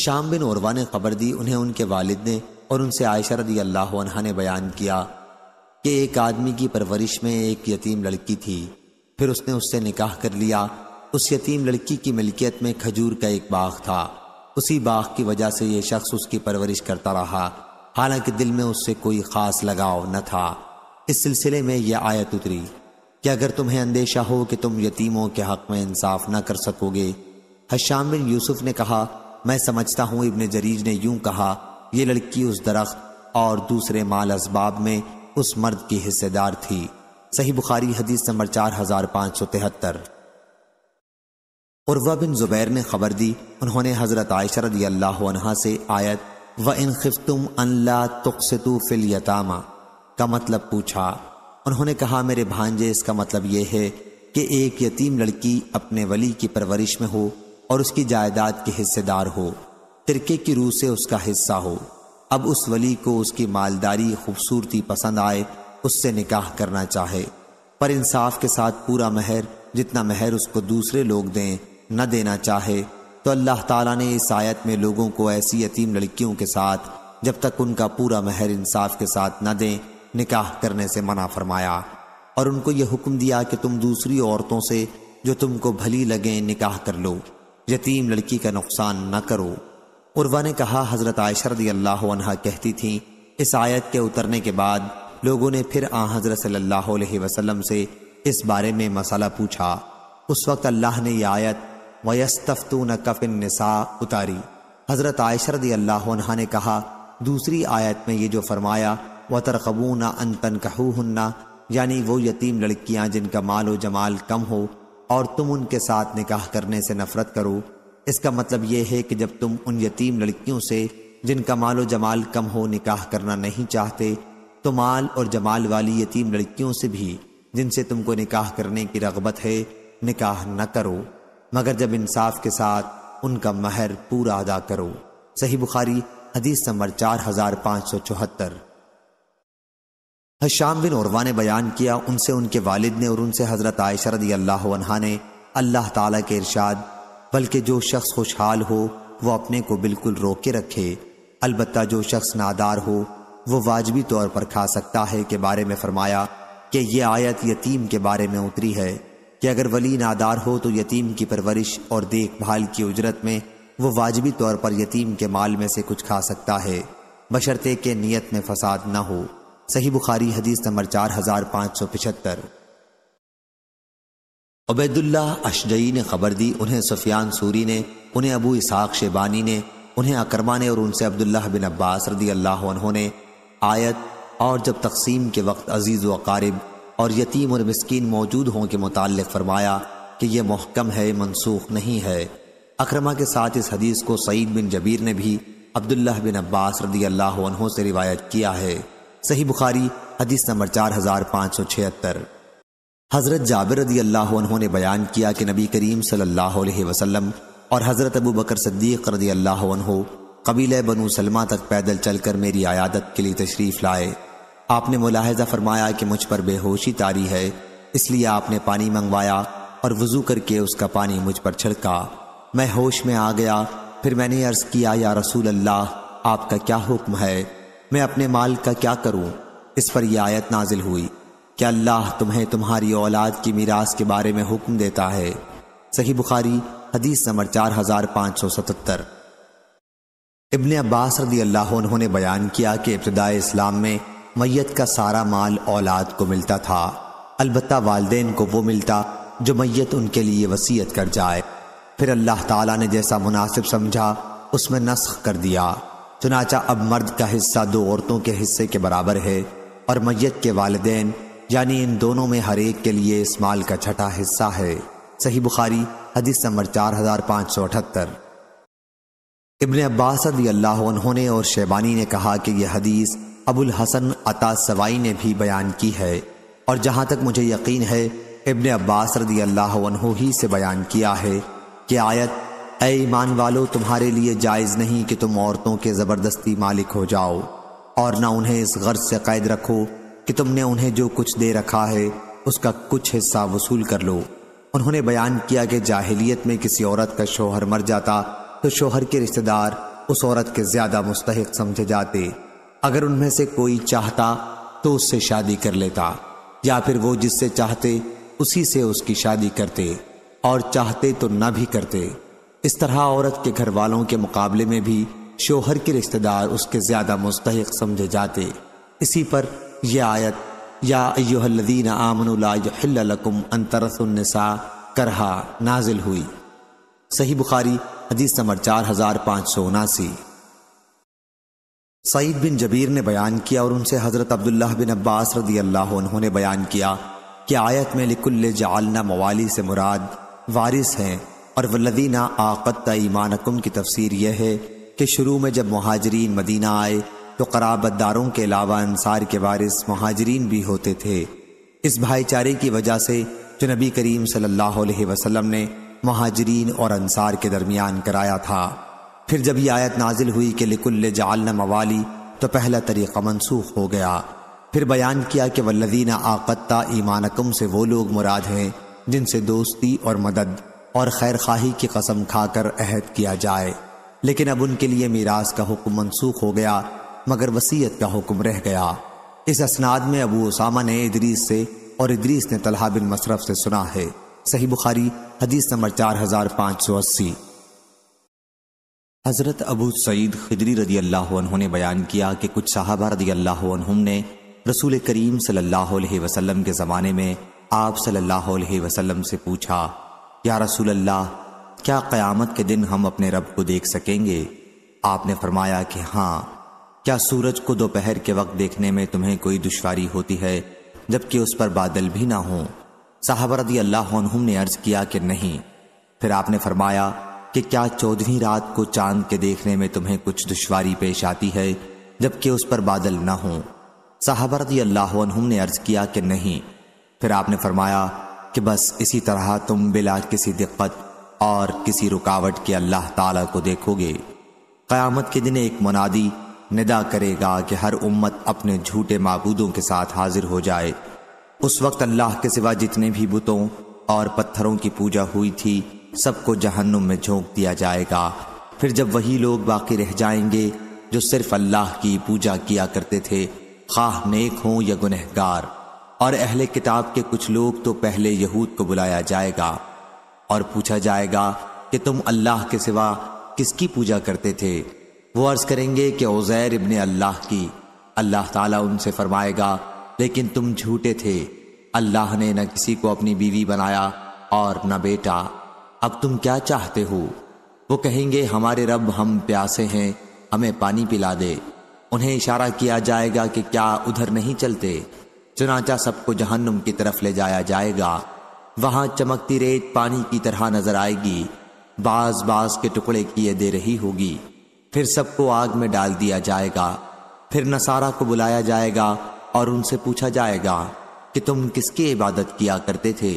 S1: शाम बिन औरवा ने खबर दी उन्हें उनके वालिद ने और उनसे आयशा रदी अल्लाह ने बयान किया कि एक आदमी की परवरिश में एक यतीम लड़की थी फिर उसने उससे निकाह कर लिया उस यतीम लड़की की मिल्कियत में खजूर का एक बाग था उसी बाग की वजह से यह शख्स उसकी परवरिश करता रहा हालांकि दिल में उससे कोई खास लगाव न था इस सिलसिले में यह आयत उतरी कि अगर तुम्हें अंदेशा हो कि तुम यतीमों के हक में इंसाफ न कर सकोगे हशाम बिन यूसुफ ने कहा मैं समझता हूं इबन जरीज ने यूं कहा यह लड़की उस दरख्त और दूसरे माल असबाब में उस मर्द की हिस्सेदार थी सही बुखारी हदीस नंबर चार हजार पांच सौ तिहत्तर उर्वा बिन जुबैर ने खबर दी उन्होंने हजरत आयशरत से आयत व इन खिफ तुम अल्ला तुकसतु फिल यतामा का मतलब पूछा उन्होंने कहा मेरे भांजे इसका मतलब यह है कि एक यतीम लड़की अपने वली की परवरिश में हो और उसकी जायदाद के हिस्सेदार हो तिरके की रूह से उसका हिस्सा हो अब उस वली को उसकी मालदारी खूबसूरती पसंद आए उससे निकाह करना चाहे पर इंसाफ के साथ पूरा महर जितना महर उसको दूसरे लोग दें न देना चाहे तो अल्लाह ताला ने इस आयत में लोगों को ऐसी यतीम लड़कियों के साथ जब तक उनका पूरा महर इंसाफ के साथ न दें निकाह करने से मना फरमाया और उनको यह हुक्म दिया कि तुम दूसरी औरतों से जो तुमको भली लगें निकाह कर लो यतीम लड़की का नुकसान न करो उर्वा ने कहा हजरत आयशरदी अल्लाह कहती थी इस आयत के उतरने के बाद लोगों ने फिर आ हजरत सल्लल्लाहु वसल्लम से इस बारे में मसला पूछा उस वक्त अल्लाह ने यह आयत वयस्तफ़तू न कफिन निसा उतारी हजरत आयशरदी अल्लाह ने कहा दूसरी आयत में ये जो फरमाया व ना अन तनकहून्ना यानी वो यतीम लड़कियां जिनका माल व जमाल कम हो और तुम उनके साथ निकाह करने से नफरत करो इसका मतलब यह है कि जब तुम उन यतीम लड़कियों से जिनका माल व जमाल कम हो निकाह करना नहीं चाहते तो माल और जमाल वाली यतीम लड़कियों से भी जिनसे तुमको निकाह करने की रगबत है निकाह न करो मगर जब इंसाफ के साथ उनका महर पूरा अदा करो सही बुखारी हदीस नंबर चार हजार पाँच सौ चौहत्तर हशाम बिन उर्वा ने बयान किया उनसे उनके वालिद ने और उनसे हज़रत आयशा रदी अल्लाह ने अल्लाह ताला के इरशाद बल्कि जो शख्स खुशहाल हो वो अपने को बिल्कुल रोक के रखे अलबत् जो शख्स नादार हो वो वाजबी तौर पर खा सकता है के बारे में फरमाया कि यह आयत यतीम के बारे में उतरी है कि अगर वली नादार हो तो यतीम की परवरिश और देखभाल की उजरत में वो वाजबी तौर पर यतीम के माल में से कुछ खा सकता है बशर्ते के नियत में फसाद न हो सही बुखारी हदीस नंबर चार हजार पाँच सौ पिछहत्तर उबैदुल्ला अशजई ने खबर दी उन्हें सुफियान सूरी ने उन्हें अबू इसाक शेबानी ने उन्हें अकरमा ने और उनसे अब्दुल्ला बिन अब्बास रदी अल्लाह ने आयत और जब तकसीम के वक्त अजीज़ वकारब और यतीम और मस्किन मौजूद हों के मुतल फरमाया कि यह महकम है मनसूख नहीं है अक्रमा के साथ इस हदीस को सईद बिन जबीर ने भी अब्दुल्ला बिन अब्बास रदी अल्लाह से रिवायत किया है सही बुखारी हदीस नंबर चार हजार पाँच सौ छिहत्तर हज़रत जाबिर रदी अल्लाह ने बयान किया कि नबी करीम सल्लाम और हज़रत अबू बकर सद्दीक रदी अल्लाह कबील बनू सलमा तक पैदल चलकर मेरी आयादत के लिए तशरीफ़ लाए आपने मुलाहजा फरमाया कि मुझ पर बेहोशी तारी है इसलिए आपने पानी मंगवाया और वज़ू करके उसका पानी मुझ पर छिड़का मैं होश में आ गया फिर मैंने अर्ज़ किया या रसूल अल्लाह आपका क्या हुक्म है मैं अपने माल का क्या करूं इस पर यह आयत नाजिल हुई कि अल्लाह तुम्हें तुम्हारी औलाद की मीरास के बारे में हुक्म देता है सही बुखारी हदीस नंबर चार हजार पाँच सौ सतहत्तर इबन अब्बास रदी अल्लाह उन्होंने बयान किया कि इब्तदा इस्लाम में मैत का सारा माल औलाद को मिलता था अलबत् वालदेन को वो मिलता जो मैत उनके लिए वसीयत कर जाए फिर अल्लाह ताला ने जैसा मुनासिब समझा उसमें नस्ख कर दिया चुनाचा अब मर्द का हिस्सा दो औरतों के हिस्से के बराबर है और मैयत के वाले यानी इन दोनों में हर एक के लिए इस माल का छठा हिस्सा है सही बुखारी हदीस नंबर चार हजार पाँच सौ अठहत्तर इबन अब्बास ने और शेबानी ने कहा कि यह हदीस अबुल हसन अता सवाई ने भी बयान की है और जहाँ तक मुझे यकीन है इबन अब्बास रदी अल्लाह ही से बयान किया है कि आयत ए ईमान वालो तुम्हारे लिए जायज़ नहीं कि तुम औरतों के ज़बरदस्ती मालिक हो जाओ और ना उन्हें इस गर्ज से कैद रखो कि तुमने उन्हें जो कुछ दे रखा है उसका कुछ हिस्सा वसूल कर लो उन्होंने बयान किया कि जाहिलियत में किसी औरत का शोहर मर जाता तो शोहर के रिश्तेदार उस औरत के ज़्यादा मुस्तक समझे जाते अगर उनमें से कोई चाहता तो उससे शादी कर लेता या फिर वो जिससे चाहते उसी से उसकी शादी करते और चाहते तो ना भी करते इस तरह औरत के घर वालों के मुकाबले में भी शोहर के रिश्तेदार उसके ज्यादा मुस्तक समझे जाते इसी पर यह आयत यादीन आमनकुम करहा नाजिल हुई सही बुखारी हदीस नंबर चार हजार पाँच सौ उनासी सईद बिन जबीर ने बयान किया और उनसे हज़रत अब्दुल्ला बिन अब्बास रदी अल्लाह उन्होंने बयान किया कि आयत में लिकुल्ल जालना मवाली से मुराद वारिस हैं और वल्लदीना आकत ईमानकुम की तफसीर यह है कि शुरू में जब महाजरीन मदीना आए तो कराबतदारों के अलावा अनसार के वारिस महाजरीन भी होते थे इस भाईचारे की वजह से जो नबी करीम सल्लल्लाहु अलैहि वसल्लम ने महाजरीन और अनसार के दरमियान कराया था फिर जब यह आयत नाजिल हुई कि लिकुल्ल जालना मवाली तो पहला तरीक़ा मनसूख हो गया फिर बयान किया कि वल्लदीना आकत्ता ईमानकुम से वो लोग मुराद हैं जिनसे दोस्ती और मदद और खैर खाही की कसम खाकर अहद किया जाए लेकिन अब उनके लिए मीरास का हुक्म मनसूख हो गया मगर वसीयत का हुक्म रह गया इस असनाद में अबू उसामा ने इदरीस से और इदरीस ने तलहा बिन मशरफ से सुना है सही बुखारी हदीस नंबर चार हजार पाँच सौ अस्सी हज़रत अबू सईद खिदरी रदी अल्लाह ने बयान किया कि कुछ साहबा रदी अल्लाह ने रसूल करीम सल्लल्लाहु अलैहि वसल्लम के ज़माने में आप सल्लल्लाहु अलैहि वसल्लम से पूछा या रसूल अल्लाह क्या क़यामत के दिन हम अपने रब को देख सकेंगे आपने फरमाया कि हाँ क्या सूरज को दोपहर के वक्त देखने में तुम्हें कोई दुश्वारी होती है जबकि उस पर बादल भी ना हो साहबरदी अल्लाह ने अर्ज किया कि नहीं फिर आपने फरमाया कि क्या चौदहवीं रात को चांद के देखने में तुम्हें कुछ दुश्वारी पेश आती है जबकि उस पर बादल ना हो साहबरदी अल्लाह ने अर्ज किया कि नहीं फिर आपने फरमाया कि बस इसी तरह तुम बिला किसी दिक्कत और किसी रुकावट के अल्लाह ताला को देखोगे क़यामत के दिन एक मुनादी निदा करेगा कि हर उम्मत अपने झूठे मबूदों के साथ हाजिर हो जाए उस वक्त अल्लाह के सिवा जितने भी बुतों और पत्थरों की पूजा हुई थी सबको जहन्नुम में झोंक दिया जाएगा फिर जब वही लोग बाकी रह जाएंगे जो सिर्फ अल्लाह की पूजा किया करते थे खाह नेक हों या गुनहगार और अहले किताब के कुछ लोग तो पहले यहूद को बुलाया जाएगा और पूछा जाएगा कि तुम अल्लाह के सिवा किसकी पूजा करते थे वो अर्ज करेंगे कि उजैर इबन अल्लाह की अल्लाह ताला उनसे फरमाएगा लेकिन तुम झूठे थे अल्लाह ने न किसी को अपनी बीवी बनाया और न बेटा अब तुम क्या चाहते हो वो कहेंगे हमारे रब हम प्यासे हैं हमें पानी पिला दे उन्हें इशारा किया जाएगा कि क्या उधर नहीं चलते चुनाचा सबको जहन्नुम की तरफ ले जाया जाएगा वहां चमकती रेत पानी की तरह नजर आएगी बाज बाज के टुकड़े किए दे रही होगी फिर सबको आग में डाल दिया जाएगा फिर नसारा को बुलाया जाएगा और उनसे पूछा जाएगा कि तुम किसकी इबादत किया करते थे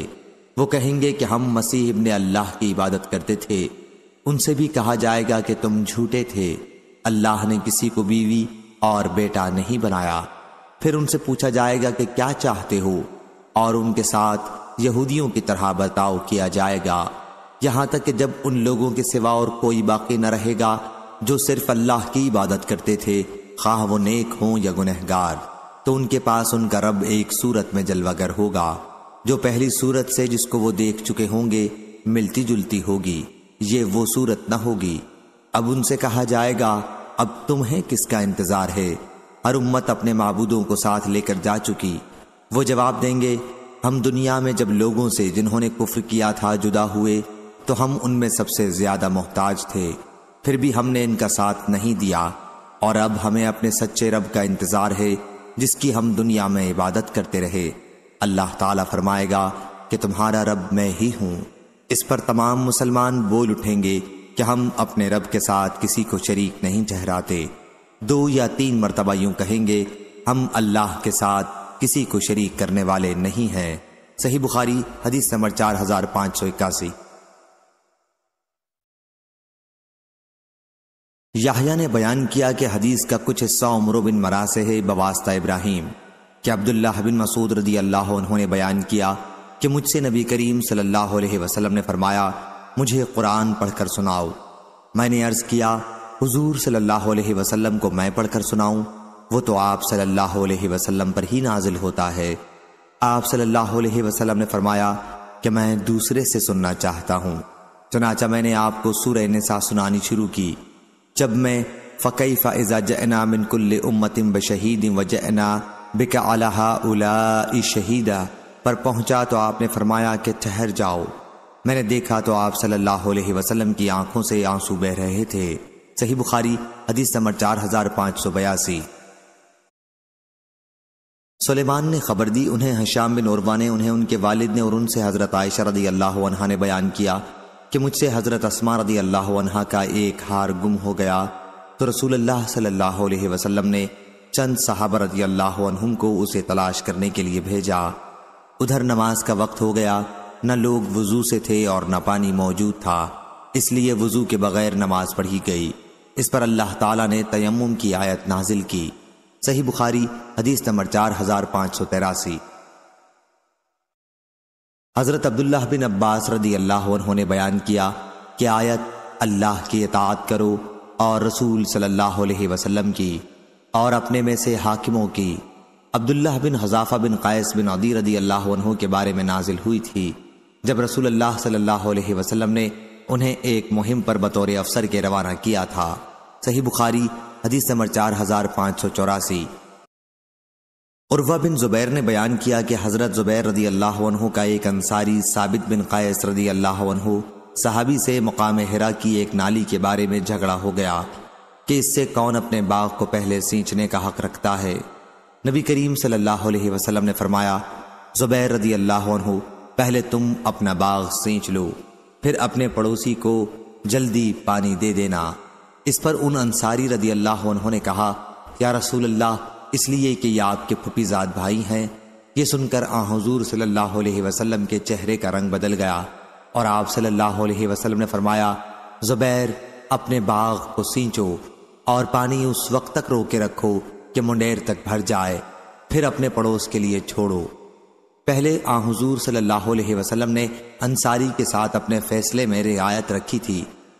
S1: वो कहेंगे कि हम मसीह ने अल्लाह की इबादत करते थे उनसे भी कहा जाएगा कि तुम झूठे थे अल्लाह ने किसी को बीवी और बेटा नहीं बनाया फिर उनसे पूछा जाएगा कि क्या चाहते हो और उनके साथ यहूदियों की तरह बर्ताव किया जाएगा यहां तक कि जब उन लोगों के सिवा और कोई बाकी न रहेगा जो सिर्फ अल्लाह की इबादत करते थे खाह वो नेक हों या गुनहगार तो उनके पास उनका रब एक सूरत में जलवागर होगा जो पहली सूरत से जिसको वो देख चुके होंगे मिलती जुलती होगी ये वो सूरत न होगी अब उनसे कहा जाएगा अब तुम्हें किसका इंतजार है और उम्मत अपने मबूदों को साथ लेकर जा चुकी वो जवाब देंगे हम दुनिया में जब लोगों से जिन्होंने कुफ्र किया था जुदा हुए तो हम उनमें सबसे ज्यादा मोहताज थे फिर भी हमने इनका साथ नहीं दिया और अब हमें अपने सच्चे रब का इंतजार है जिसकी हम दुनिया में इबादत करते रहे अल्लाह ताला फरमाएगा कि तुम्हारा रब मैं ही हूं इस पर तमाम मुसलमान बोल उठेंगे कि हम अपने रब के साथ किसी को शरीक नहीं ठहराते दो या तीन मरतबा यूं कहेंगे हम अल्लाह के साथ किसी को शरीक करने वाले नहीं हैं सही बुखारी हदीस नंबर चार हजार पांच सौ इक्यासी याहिया ने बयान किया कि हदीस का कुछ हिस्सा उमरो बिन मरा से है बवास्ता इब्राहिम कि अब्दुल्ला बिन मसूद रदी अल्लाह उन्होंने बयान किया कि मुझसे नबी करीम सल्लल्लाहु अलैहि वसल्लम ने फरमाया मुझे कुरान पढ़कर सुनाओ मैंने अर्ज़ किया हुजूर सल्लल्लाहु अलैहि वसल्लम को मैं पढ़कर सुनाऊं वो तो आप सल्लल्लाहु अलैहि वसल्लम पर ही नाजिल होता है आप सल्लल्लाहु अलैहि वसल्लम ने फरमाया कि मैं दूसरे से सुनना चाहता हूं चनाचा मैंने आपको सूरह निसा सुनानी शुरू की जब मैं फ़कई फ़ाइजा जना मिनकुल्ल उम्मतिम बशहीद वजना बिक अला उला शहीदा पर पहुंचा तो आपने फरमाया कि ठहर जाओ मैंने देखा तो आप सल्लल्लाहु अलैहि वसल्लम की आंखों से आंसू बह रहे थे सही बुखारी हदीस नंबर चार हजार पाँच सौ बयासी सलेमान ने खबर दी उन्हें हशाम बिन उर्वा ने उन्हें उनके वालिद ने और उनसे हज़रत आयशा रदी अल्लाह अनहा ने बयान किया कि मुझसे हज़रत असमा रदी अल्लाह अनहा का एक हार गुम हो गया तो रसूल सल्लल्लाहु वसल्लम ने चंद साहब रदी अल्लाह अनहुम को उसे तलाश करने के लिए भेजा उधर नमाज का वक्त हो गया न लोग वज़ू से थे और न पानी मौजूद था इसलिए वज़ू के बगैर नमाज पढ़ी गई इस पर अल्लाह ताला ने तयम की आयत नाजिल की सही बुखारी हदीस नंबर चार हजार पांच सौ तेरासी हज़रत अब्दुल्लाह बिन अब्बास रदी अल्लाह ने बयान किया कि आयत अल्लाह की इतात करो और रसूल सल्लल्लाहु अलैहि वसल्लम की और अपने में से हाकिमों की अब्दुल्लाह बिन हजाफा बिन कैस बिन अदी रदी अल्लाह के बारे में नाजिल हुई थी जब रसूल अल्लाह सल्लाह वसलम ने उन्हें एक मुहिम पर बतौर अफसर के रवाना किया था सही बुखारी हदीस नंबर चार हजार पांच सौ चौरासी उर्वा बिन जुबैर ने बयान किया कि हज़रत जुबैर रदी अल्लाह का एक अंसारी साबित बिन कैस रदी अल्लाह सहाबी से मकाम हिरा की एक नाली के बारे में झगड़ा हो गया कि इससे कौन अपने बाग को पहले सींचने का हक रखता है नबी करीम सल्लल्लाहु अलैहि वसल्लम ने फरमाया जुबैर रदी अल्लाह पहले तुम अपना बाग सींच लो फिर अपने पड़ोसी को जल्दी पानी दे देना इस पर उन अंसारी रदी अल्लाह उन्होंने कहा या रसूल अल्लाह इसलिए कि ये आपके फुपीजाद भाई हैं ये सुनकर आ हजूर सल्लल्लाहु अलैहि वसल्लम के चेहरे का रंग बदल गया और आप सल्लल्लाहु अलैहि वसल्लम ने फरमाया जुबैर अपने बाग को सींचो और पानी उस वक्त तक रोके रखो कि मुंडेर तक भर जाए फिर अपने पड़ोस के लिए छोड़ो पहले आ हजूर सल्लाम ने अंसारी के साथ अपने फैसले में रियायत रखी थी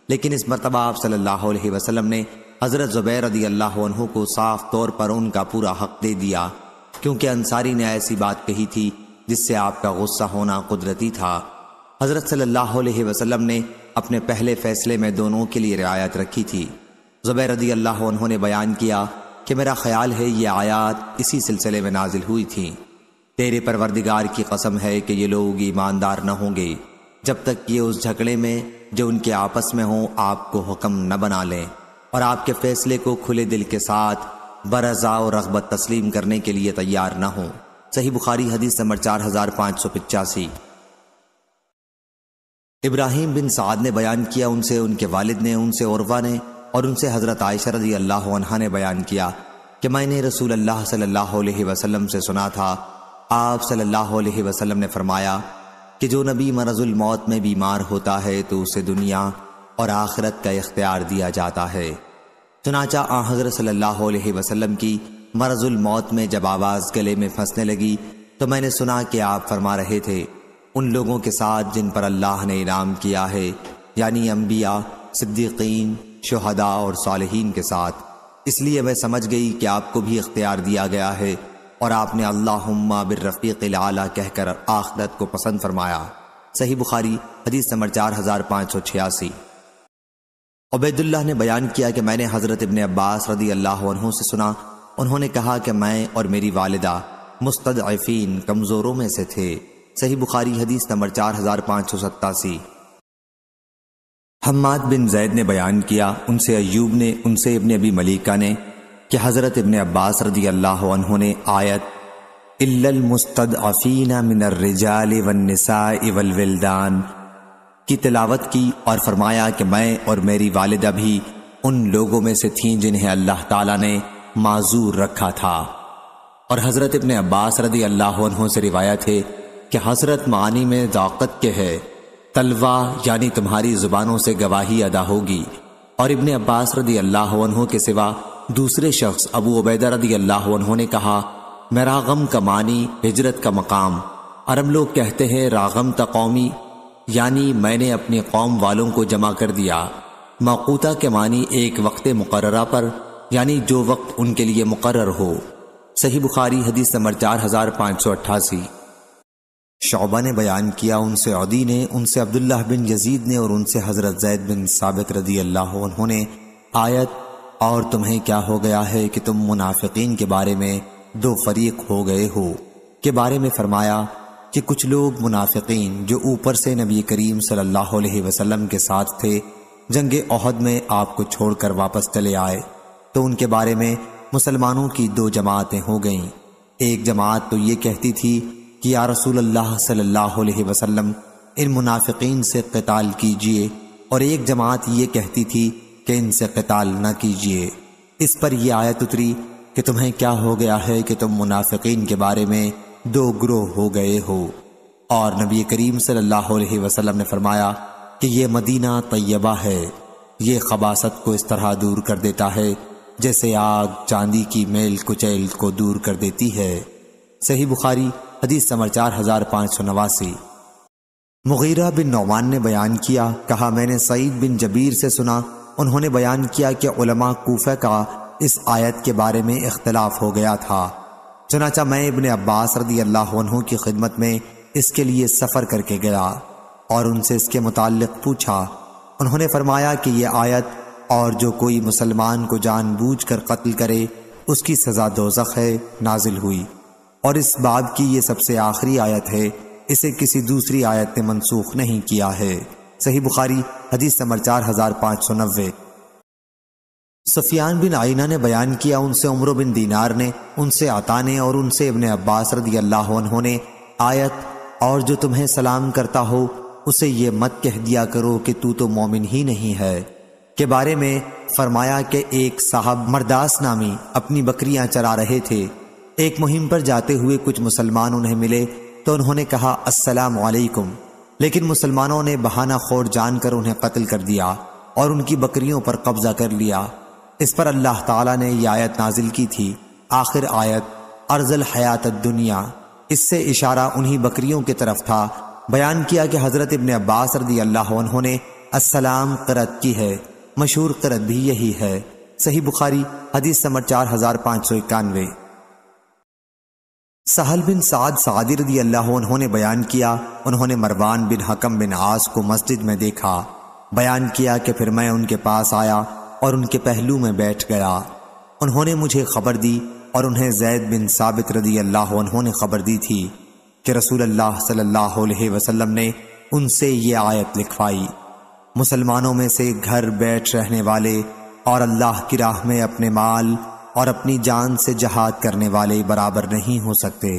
S1: लेकिन इस मरतबा आप सल्लल्लाहु वसलम ने हज़रत ज़ुबैर अदी अल्लाह को साफ तौर पर उनका पूरा हक दे दिया क्योंकि अंसारी ने ऐसी बात कही थी जिससे आपका गुस्सा होना कुदरती था हज़रत सल्लल्लाहु अलैहि वसल्लम ने अपने पहले फैसले में दोनों के लिए रियायत रखी थी ज़ुबैर रदी अल्लाह ने बयान किया कि मेरा ख्याल है ये आयात इसी सिलसिले में नाजिल हुई थी तेरे परवरदिगार की कसम है कि ये लोग ईमानदार न होंगे जब तक ये उस झगड़े में जो उनके आपस में हो आपको हुक्म न बना लें और आपके फैसले को खुले दिल के साथ बरजा और रगबत तस्लीम करने के लिए तैयार न हो सही बुखारी हदीस नंबर चार हजार पाँच सौ पिचासी इब्राहिम बिन साद ने बयान किया उनसे उनके वालिद ने उनसे औरवा ने और उनसे हज़रत आयशर अली अल्लाह ने बयान किया कि मैंने रसूल अल्लाह सल्लल्लाहु अलैहि वसल्लम से सुना था आप सल्लल्लाहु अलैहि वसल्लम ने फरमाया कि जो नबी मरजुल मौत में बीमार होता है तो उसे दुनिया और आखिरत का इख्तियार दिया जाता है चुनाचा आ हजर सल्ह वसलम की मरजुल मौत में जब आवाज़ गले में फंसने लगी तो मैंने सुना कि आप फरमा रहे थे उन लोगों के साथ जिन पर अल्लाह ने इनाम किया है यानी अम्बिया सिद्दीकीन शहदा और सालहीन के साथ इसलिए मैं समझ गई कि आपको भी इख्तियार दिया गया है और आपने अल्लाह बिरफ़ीक आला कहकर आखरत को पसंद फरमाया सही बुखारी हदीस नंबर चार हज़ार पाँच सौ छियासी उबैदुल्ला ने बयान किया कि मैंने हज़रत इबन अब्बास रदी अल्लाह से सुना उन्होंने कहा कि मैं और मेरी वालदा मुस्तफ़ीन कमज़ोरों में से थे सही बुखारी हदीस नंबर चार हज़ार पाँच सौ सत्तासी हम्माद बिन जैद ने बयान किया उनसे अयूब ने उनसे इबन अबी मलिका ने कि हज़रत इबन अब्बास रदी अल्लाह ने आयत इल्लमस्तदीना की तिलावत की और फरमाया कि मैं और मेरी वालदा भी उन लोगों में से थीं जिन्हें अल्लाह ताला ने माजूर रखा था और हज़रत इबन अब्बास रदी अल्लाह से रिवायत है कि हजरत मानी में दाकत के है तलवा यानी तुम्हारी ज़ुबानों से गवाही अदा होगी और इबन अब्बास रदी अल्लाह के सिवा दूसरे शख्स अबू उबैदा रदी अल्लाह उन्होंने कहा मैं रागम का मानी हिजरत का मकाम अरब लोग कहते हैं रागम तकौमी यानी मैंने अपने कौम वालों को जमा कर दिया मकूता के मानी एक वक्त मुकर्रा पर यानी जो वक्त उनके लिए मुकर हो सही बुखारी हदीस नंबर चार हज़ार पाँच सौ अट्ठासी शोबा ने बयान किया उनसे अदी ने उनसे अब्दुल्ला बिन यजीद ने और उनसे हज़रत जैद बिन साबित रदी अल्लाह उन्होंने आयत और तुम्हें क्या हो गया है कि तुम मुनाफिकीन के बारे में दो फरीक हो गए हो के बारे में फरमाया कि कुछ लोग मुनाफिकीन जो ऊपर से नबी करीम सल्लल्लाहु अलैहि वसल्लम के साथ थे जंग अहद में आपको छोड़कर वापस चले आए तो उनके बारे में मुसलमानों की दो जमातें हो गईं एक जमात तो ये कहती थी कि या रसूल अल्लाह सल्लल्लाहु अलैहि वसल्लम इन मुनाफिकीन से कताल कीजिए और एक जमात ये कहती थी कि इनसे कताल न कीजिए इस पर यह आयत उतरी कि तुम्हें क्या हो गया है कि तुम मुनाफिकीन के बारे में दो ग्रोह हो गए हो और नबी करीम सल्लल्लाहु अलैहि वसल्लम ने फरमाया कि यह मदीना तय्यबा है ये खबासत को इस तरह दूर कर देता है जैसे आग चांदी की मेल कुचैल को दूर कर देती है सही बुखारी हदीस समर चार हजार पाँच सौ नवासी मुगीरा बिन नौमान ने बयान किया कहा मैंने सईद बिन जबीर से सुना उन्होंने बयान किया कि उलमा कूफे का इस आयत के बारे में इख्तलाफ हो गया था चनाचा मैं इबन अब्बास रदी अल्लाह की खिदमत में इसके लिए सफ़र करके गया और उनसे इसके मुतालिक पूछा उन्होंने फरमाया कि यह आयत और जो कोई मुसलमान को जानबूझ कर कत्ल करे उसकी सज़ा दोजख है नाजिल हुई और इस बाब की यह सबसे आखिरी आयत है इसे किसी दूसरी आयत ने मनसूख नहीं किया है सही बुखारी हदीस नंबर चार हजार पाँच सौ नब्बे सफियान बिन आइना ने बयान किया उनसे उम्र बिन दीनार ने उनसे आता ने और उनसे इबन अब्बास रदी अल्लाह उन्होंने आयत और जो तुम्हें सलाम करता हो उसे ये मत कह दिया करो कि तू तो मोमिन ही नहीं है के बारे में फरमाया कि एक साहब मरदास नामी अपनी बकरियां चरा रहे थे एक मुहिम पर जाते हुए कुछ मुसलमान उन्हें मिले तो उन्होंने कहा अस्सलाम वालेकुम लेकिन मुसलमानों ने बहाना खोर जानकर उन्हें कत्ल कर दिया और उनकी बकरियों पर कब्जा कर लिया इस पर अल्लाह ताला ने यह आयत नाजिल की थी आखिर आयत अर्जल हयात दुनिया इससे इशारा उन्हीं बकरियों की तरफ था बयान किया कि हज़रत इबन अब्बास रदी अल्लाह ने असलाम करत की है मशहूर करत भी यही है सही बुखारी हदीस समर चार हजार पाँच सौ इक्यानवे सहल बिन साद सादिर दी अल्लाह उन्होंने बयान किया उन्होंने मरवान बिन हकम बिन आस को मस्जिद में देखा बयान किया कि फिर मैं उनके पास आया और उनके पहलू में बैठ गया उन्होंने मुझे खबर दी और उन्हें जैद बिन साबित रदी अल्लाह उन्होंने खबर दी थी कि रसूल अल्लाह सल्लल्लाहु अलैहि वसल्लम ने उनसे ये आयत लिखवाई मुसलमानों में से घर बैठ रहने वाले और अल्लाह की राह में अपने माल और अपनी जान से जहाद करने वाले बराबर नहीं हो सकते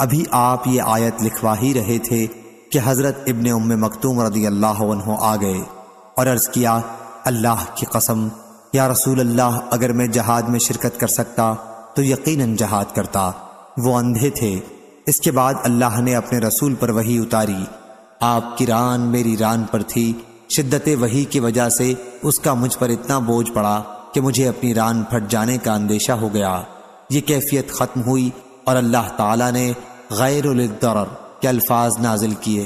S1: अभी आप ये आयत लिखवा ही रहे थे कि हज़रत इब्ने उम्मे मकतूम रदी अल्लाह आ गए और अर्ज़ किया अल्लाह की कसम या रसूल अल्लाह अगर मैं जहाद में शिरकत कर सकता तो यकीनन जहाद करता वो अंधे थे इसके बाद अल्लाह ने अपने रसूल पर वही उतारी आपकी रान मेरी रान पर थी शिद्दत वही की वजह से उसका मुझ पर इतना बोझ पड़ा कि मुझे अपनी रान फट जाने का अंदेशा हो गया ये कैफियत ख़त्म हुई और अल्लाह ताला ने गैरदर के अल्फाज नाजिल किए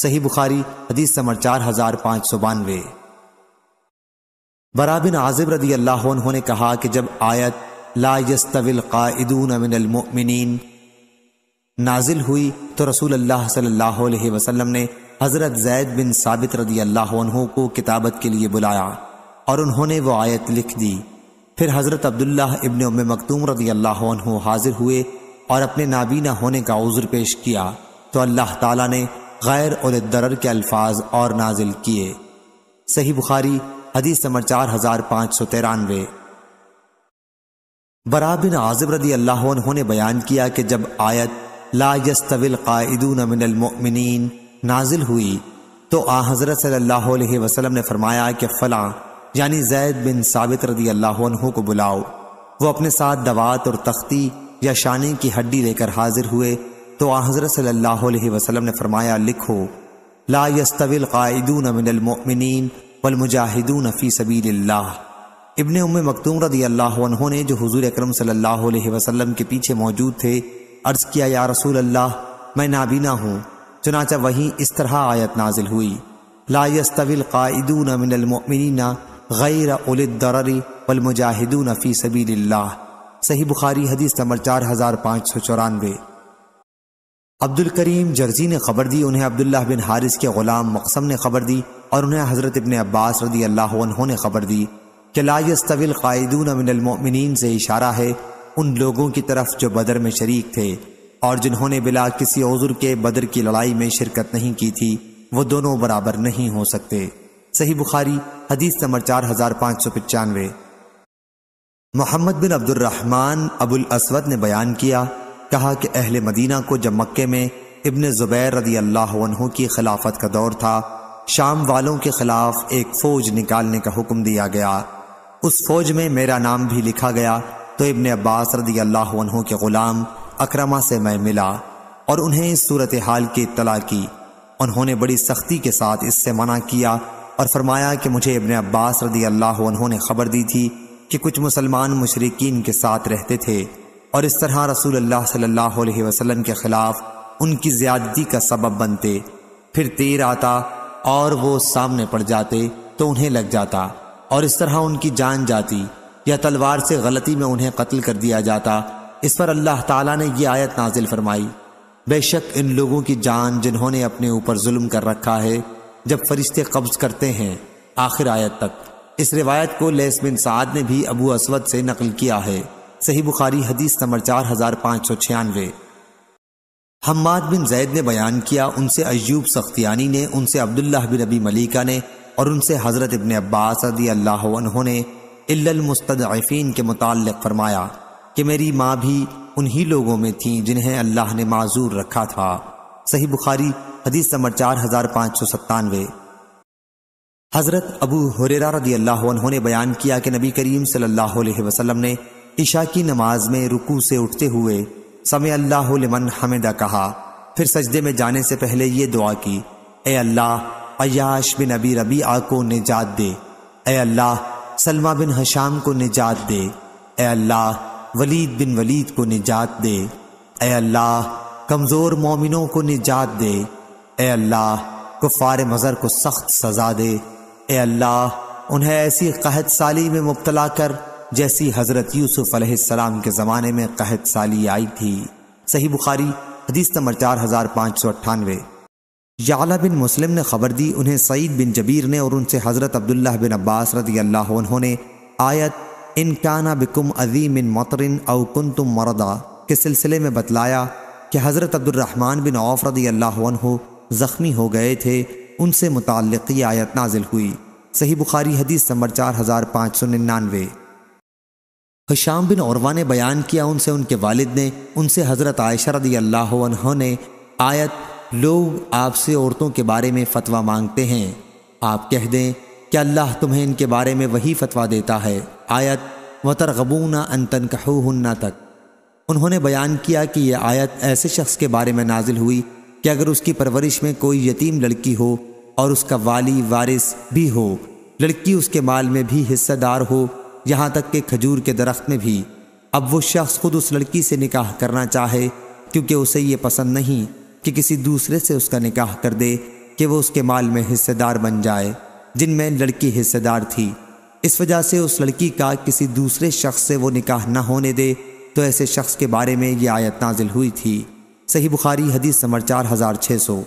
S1: सही बुखारी हदीस समर चार हजार पांच सौ बानवे बराबिन आजिब रदी अल्लाह ने कहा कि जब आयत ला कादून नाजिल हुई तो रसूल अल्लाह सल्लल्लाहु अलैहि वसल्लम ने हज़रत जैद बिन साबित रदी अल्लाह को किताबत के लिए बुलाया और उन्होंने वो आयत लिख दी फिर हज़रत अब्दुल्ला इबन उम मखदूम रदी अल्लाह हाजिर हुए और अपने नाबीना होने का उज़र पेश किया तो अल्लाह तला ने गैर और उलदरर के अल्फाज और नाजिल किए सही बुखारी हदीस नंबर चार हज़ार पाँच सौ तिरानवे बराबिन आजिब रदी अल्लाह ने बयान किया कि जब आयत लाजस्तविल कायदून नाजिल हुई तो आ हज़रत सल्लल्लाहु अलैहि वसल्लम ने फरमाया कि फला यानी जैद बिन साबित रदी अल्लाह को बुलाओ वो अपने साथ दवात और तख्ती या शानी की हड्डी लेकर हाजिर हुए तो आजरत सल्लाम ने फरमाया लिखो ला यस्तविल कायदून मिनमिन वलमुजाहिदून फ़ी सबील्ला इबन उम मखतूम रदी अल्लाह ने जो हजूर अक्रम सल्लाम के पीछे मौजूद थे अर्ज़ किया या रसूल अल्लाह मैं नाबीना हूँ चुनाचा वहीं इस तरह आयत नाजिल हुई ला यस्तविल कायदून मिनमिना गैर उलदररी वलमुजाहिदून फ़ी सबीलिल्लाह सही बुखारी हदीस नंबर चार हज़ार पाँच सौ चौरानवे अब्दुल करीम जर्जी ने खबर दी उन्हें अब्दुल्ला बिन हारिस के ग़ुलाम मकसम ने खबर दी और उन्हें हज़रत इबन अब्बास रदी अल्लाह ने खबर दी कि लायस्तविल क़ायदून अमिनमिन से इशारा है उन लोगों की तरफ जो बदर में शरीक थे और जिन्होंने बिला किसी उजुर के बदर की लड़ाई में शिरकत नहीं की थी वो दोनों बराबर नहीं हो सकते सही बुखारी हदीस नंबर चार हजार पांच सौ पचानवे मोहम्मद बिन अब्दुलरहमान अबुल असवद ने बयान किया कहा कि अहले मदीना को जब मक्के में इबन ज़ुबैर रदी अल्लाह की खिलाफत का दौर था शाम वालों के खिलाफ एक फौज निकालने का हुक्म दिया गया उस फौज में मेरा नाम भी लिखा गया तो इबन अब्बास रदी अल्लाह के ग़ुलाम अक्रमा से मैं मिला और उन्हें इस सूरत हाल की इतला की उन्होंने बड़ी सख्ती के साथ इससे मना किया और फरमाया कि मुझे इबन अब्बास रदी अल्लाह ने खबर दी थी कि कुछ मुसलमान मशरकिन के साथ रहते थे और इस तरह रसूल अल्लाह सल्लल्लाहु अलैहि वसल्लम के ख़िलाफ़ उनकी ज़्यादती का सबब बनते फिर तीर आता और वो सामने पड़ जाते तो उन्हें लग जाता और इस तरह उनकी जान जाती या तलवार से गलती में उन्हें कत्ल कर दिया जाता इस पर अल्लाह ताला ने यह आयत नाजिल फरमाई बेशक इन लोगों की जान जिन्होंने अपने ऊपर जुल्म कर रखा है जब फरिश्ते कब्ज करते हैं आखिर आयत तक इस रिवायत को लेस बिन साद ने भी अबू असवद से नकल किया है सही बुखारी हदीस नंबर चार हजार पाँच सौ छियानवे हम्माद बिन जैद ने बयान किया उनसे अयूब सख्तियानी ने उनसे अब्दुल्ला बिन अबी मलिका ने और उनसे हज़रत इबन अब्बास ने इल्लमस्तफ़ीन के मुतल फरमाया कि मेरी माँ भी उन्हीं लोगों में थी जिन्हें अल्लाह ने माजूर रखा था सही बुखारी हदीस नंबर चार हजार पांच सौ सत्तानवे हजरत अबू हुरेरा रदी अल्लाह ने बयान किया कि नबी करीम सल्लल्लाहु अलैहि वसल्लम ने ईशा की नमाज में रुकू से उठते हुए समय अल्लाह लिमन हमेदा कहा फिर सजदे में जाने से पहले ये दुआ की ए अल्लाह अयाश बिन अबी रबी आ को निजात दे ए अल्लाह सलमा बिन हशाम को निजात दे ए अल्लाह वलीद बिन वलीद को निजात दे ए अल्लाह कमजोर मोमिनों को निजात दे ए अल्लाह कुफार मज़र को सख्त सजा दे ए अल्लाह उन्हें ऐसी कहत साली में मुबतला कर जैसी हज़रत यूसुफ सलाम के ज़माने में कहत साली आई थी सही बुखारी हदीस नंबर चार हज़ार पांच सौ अट्ठानवे याला बिन मुस्लिम ने खबर दी उन्हें सईद बिन जबीर ने और उनसे हज़रत अब्दुल्ला बिन अब्बास रदी अल्लाह उन्होंने आयत इन काना बिकुम अजीम इन मतरिन अवकुन तुम मरदा के सिलसिले में बतलाया कि हज़रत अब्दुलरहमान बिन औफरदी अल्लाह ज़ख्मी हो गए थे उनसे मुतल ये आयत नाजिल हुई सही बुखारी हदीस नंबर चार हज़ार पाँच सौ निन्यानवे हशाम बिन औरवा ने बयान किया उनसे उनके वालिद ने उनसे हज़रत आयशा रदी अल्लाह ने आयत लोग आपसे औरतों के बारे में फ़तवा मांगते हैं आप कह दें कि अल्लाह तुम्हें इनके बारे में वही फ़तवा देता है आयत व ना अन हन्ना तक उन्होंने बयान किया कि यह आयत ऐसे शख्स के बारे में नाजिल हुई कि अगर उसकी परवरिश में कोई यतीम लड़की हो और उसका वाली वारिस भी हो लड़की उसके माल में भी हिस्सेदार हो यहाँ तक कि खजूर के दरख्त में भी अब वो शख्स खुद उस लड़की से निकाह करना चाहे क्योंकि उसे ये पसंद नहीं कि किसी दूसरे से उसका निकाह कर दे कि वो उसके माल में हिस्सेदार बन जाए जिनमें लड़की हिस्सेदार थी इस वजह से उस लड़की का किसी दूसरे शख्स से वो निकाह न होने दे तो ऐसे शख्स के बारे में ये आयत नाजिल हुई थी सही बुखारी हदीस समर चार हज़ार छः सौ